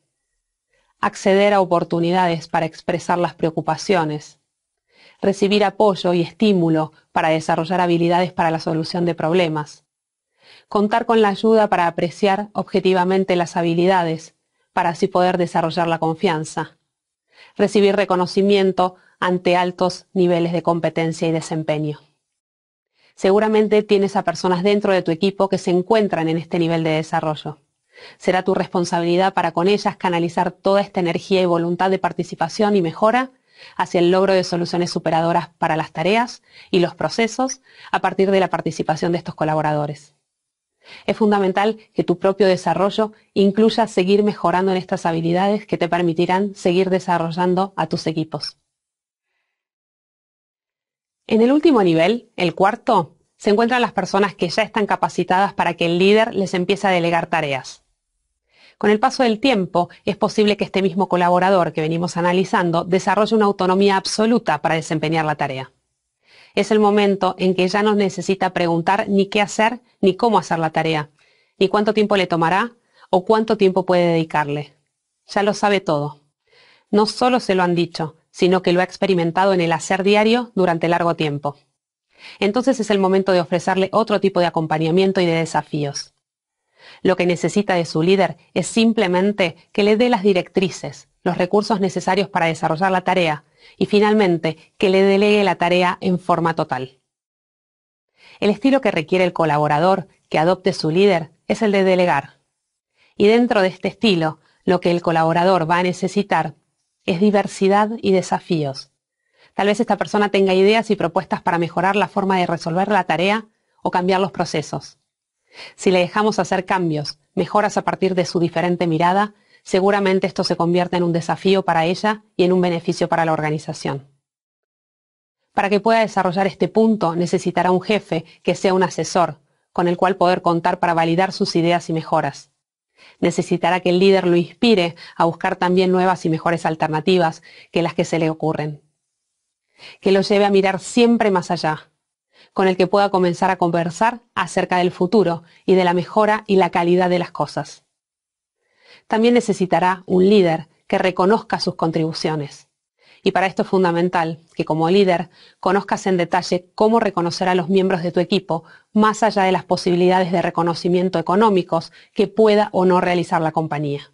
acceder a oportunidades para expresar las preocupaciones, recibir apoyo y estímulo para desarrollar habilidades para la solución de problemas, contar con la ayuda para apreciar objetivamente las habilidades, para así poder desarrollar la confianza, recibir reconocimiento ante altos niveles de competencia y desempeño. Seguramente tienes a personas dentro de tu equipo que se encuentran en este nivel de desarrollo. Será tu responsabilidad para con ellas canalizar toda esta energía y voluntad de participación y mejora hacia el logro de soluciones superadoras para las tareas y los procesos a partir de la participación de estos colaboradores. Es fundamental que tu propio desarrollo incluya seguir mejorando en estas habilidades que te permitirán seguir desarrollando a tus equipos. En el último nivel, el cuarto, se encuentran las personas que ya están capacitadas para que el líder les empiece a delegar tareas. Con el paso del tiempo, es posible que este mismo colaborador que venimos analizando desarrolle una autonomía absoluta para desempeñar la tarea. Es el momento en que ya no necesita preguntar ni qué hacer, ni cómo hacer la tarea, ni cuánto tiempo le tomará o cuánto tiempo puede dedicarle. Ya lo sabe todo. No solo se lo han dicho, sino que lo ha experimentado en el hacer diario durante largo tiempo. Entonces es el momento de ofrecerle otro tipo de acompañamiento y de desafíos. Lo que necesita de su líder es simplemente que le dé las directrices, los recursos necesarios para desarrollar la tarea y finalmente que le delegue la tarea en forma total. El estilo que requiere el colaborador que adopte su líder es el de delegar. Y dentro de este estilo, lo que el colaborador va a necesitar es diversidad y desafíos. Tal vez esta persona tenga ideas y propuestas para mejorar la forma de resolver la tarea o cambiar los procesos. Si le dejamos hacer cambios, mejoras a partir de su diferente mirada, seguramente esto se convierte en un desafío para ella y en un beneficio para la organización. Para que pueda desarrollar este punto, necesitará un jefe que sea un asesor, con el cual poder contar para validar sus ideas y mejoras. Necesitará que el líder lo inspire a buscar también nuevas y mejores alternativas que las que se le ocurren. Que lo lleve a mirar siempre más allá, con el que pueda comenzar a conversar acerca del futuro y de la mejora y la calidad de las cosas. También necesitará un líder que reconozca sus contribuciones. Y para esto es fundamental que como líder conozcas en detalle cómo reconocer a los miembros de tu equipo, más allá de las posibilidades de reconocimiento económicos que pueda o no realizar la compañía.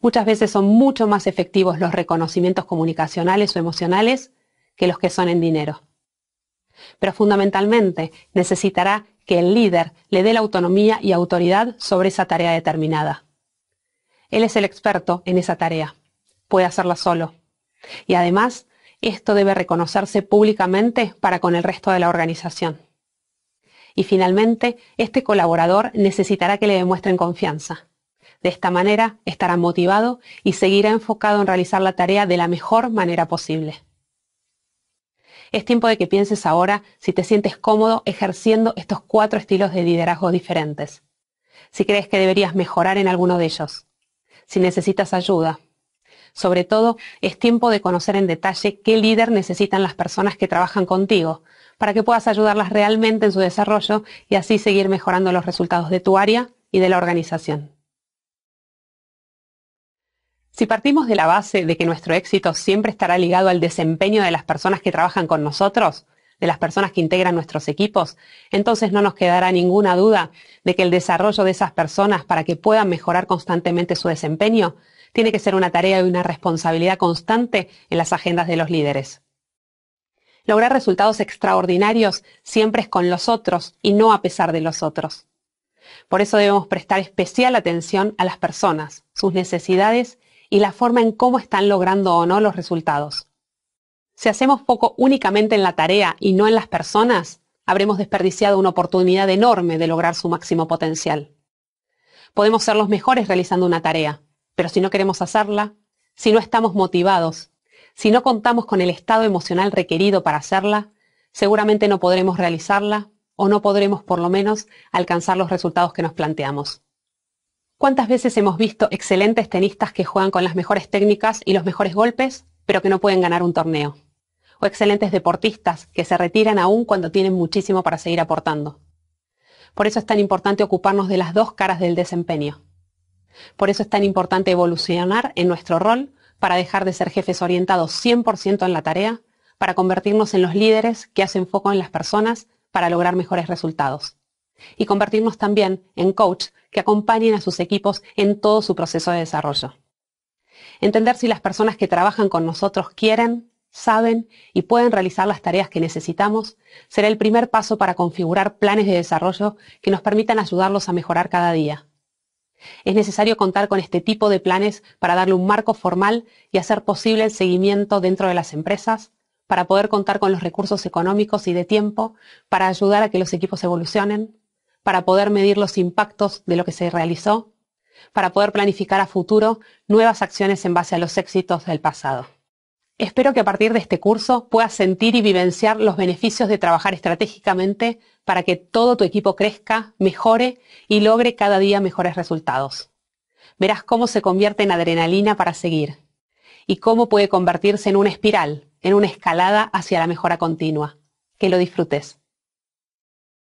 Muchas veces son mucho más efectivos los reconocimientos comunicacionales o emocionales que los que son en dinero. Pero fundamentalmente necesitará que el líder le dé la autonomía y autoridad sobre esa tarea determinada. Él es el experto en esa tarea. Puede hacerla solo. Y además, esto debe reconocerse públicamente para con el resto de la organización. Y finalmente, este colaborador necesitará que le demuestren confianza. De esta manera, estará motivado y seguirá enfocado en realizar la tarea de la mejor manera posible. Es tiempo de que pienses ahora si te sientes cómodo ejerciendo estos cuatro estilos de liderazgo diferentes, si crees que deberías mejorar en alguno de ellos, si necesitas ayuda. Sobre todo, es tiempo de conocer en detalle qué líder necesitan las personas que trabajan contigo, para que puedas ayudarlas realmente en su desarrollo y así seguir mejorando los resultados de tu área y de la organización. Si partimos de la base de que nuestro éxito siempre estará ligado al desempeño de las personas que trabajan con nosotros, de las personas que integran nuestros equipos, entonces no nos quedará ninguna duda de que el desarrollo de esas personas para que puedan mejorar constantemente su desempeño tiene que ser una tarea y una responsabilidad constante en las agendas de los líderes. Lograr resultados extraordinarios siempre es con los otros y no a pesar de los otros. Por eso debemos prestar especial atención a las personas, sus necesidades y la forma en cómo están logrando o no los resultados. Si hacemos foco únicamente en la tarea y no en las personas, habremos desperdiciado una oportunidad enorme de lograr su máximo potencial. Podemos ser los mejores realizando una tarea, pero si no queremos hacerla, si no estamos motivados, si no contamos con el estado emocional requerido para hacerla, seguramente no podremos realizarla o no podremos por lo menos alcanzar los resultados que nos planteamos. ¿Cuántas veces hemos visto excelentes tenistas que juegan con las mejores técnicas y los mejores golpes, pero que no pueden ganar un torneo? O excelentes deportistas que se retiran aún cuando tienen muchísimo para seguir aportando. Por eso es tan importante ocuparnos de las dos caras del desempeño. Por eso es tan importante evolucionar en nuestro rol para dejar de ser jefes orientados 100% en la tarea, para convertirnos en los líderes que hacen foco en las personas para lograr mejores resultados y convertirnos también en coach que acompañen a sus equipos en todo su proceso de desarrollo. Entender si las personas que trabajan con nosotros quieren, saben y pueden realizar las tareas que necesitamos será el primer paso para configurar planes de desarrollo que nos permitan ayudarlos a mejorar cada día. Es necesario contar con este tipo de planes para darle un marco formal y hacer posible el seguimiento dentro de las empresas, para poder contar con los recursos económicos y de tiempo para ayudar a que los equipos evolucionen, para poder medir los impactos de lo que se realizó, para poder planificar a futuro nuevas acciones en base a los éxitos del pasado. Espero que a partir de este curso puedas sentir y vivenciar los beneficios de trabajar estratégicamente para que todo tu equipo crezca, mejore y logre cada día mejores resultados. Verás cómo se convierte en adrenalina para seguir y cómo puede convertirse en una espiral, en una escalada hacia la mejora continua. Que lo disfrutes.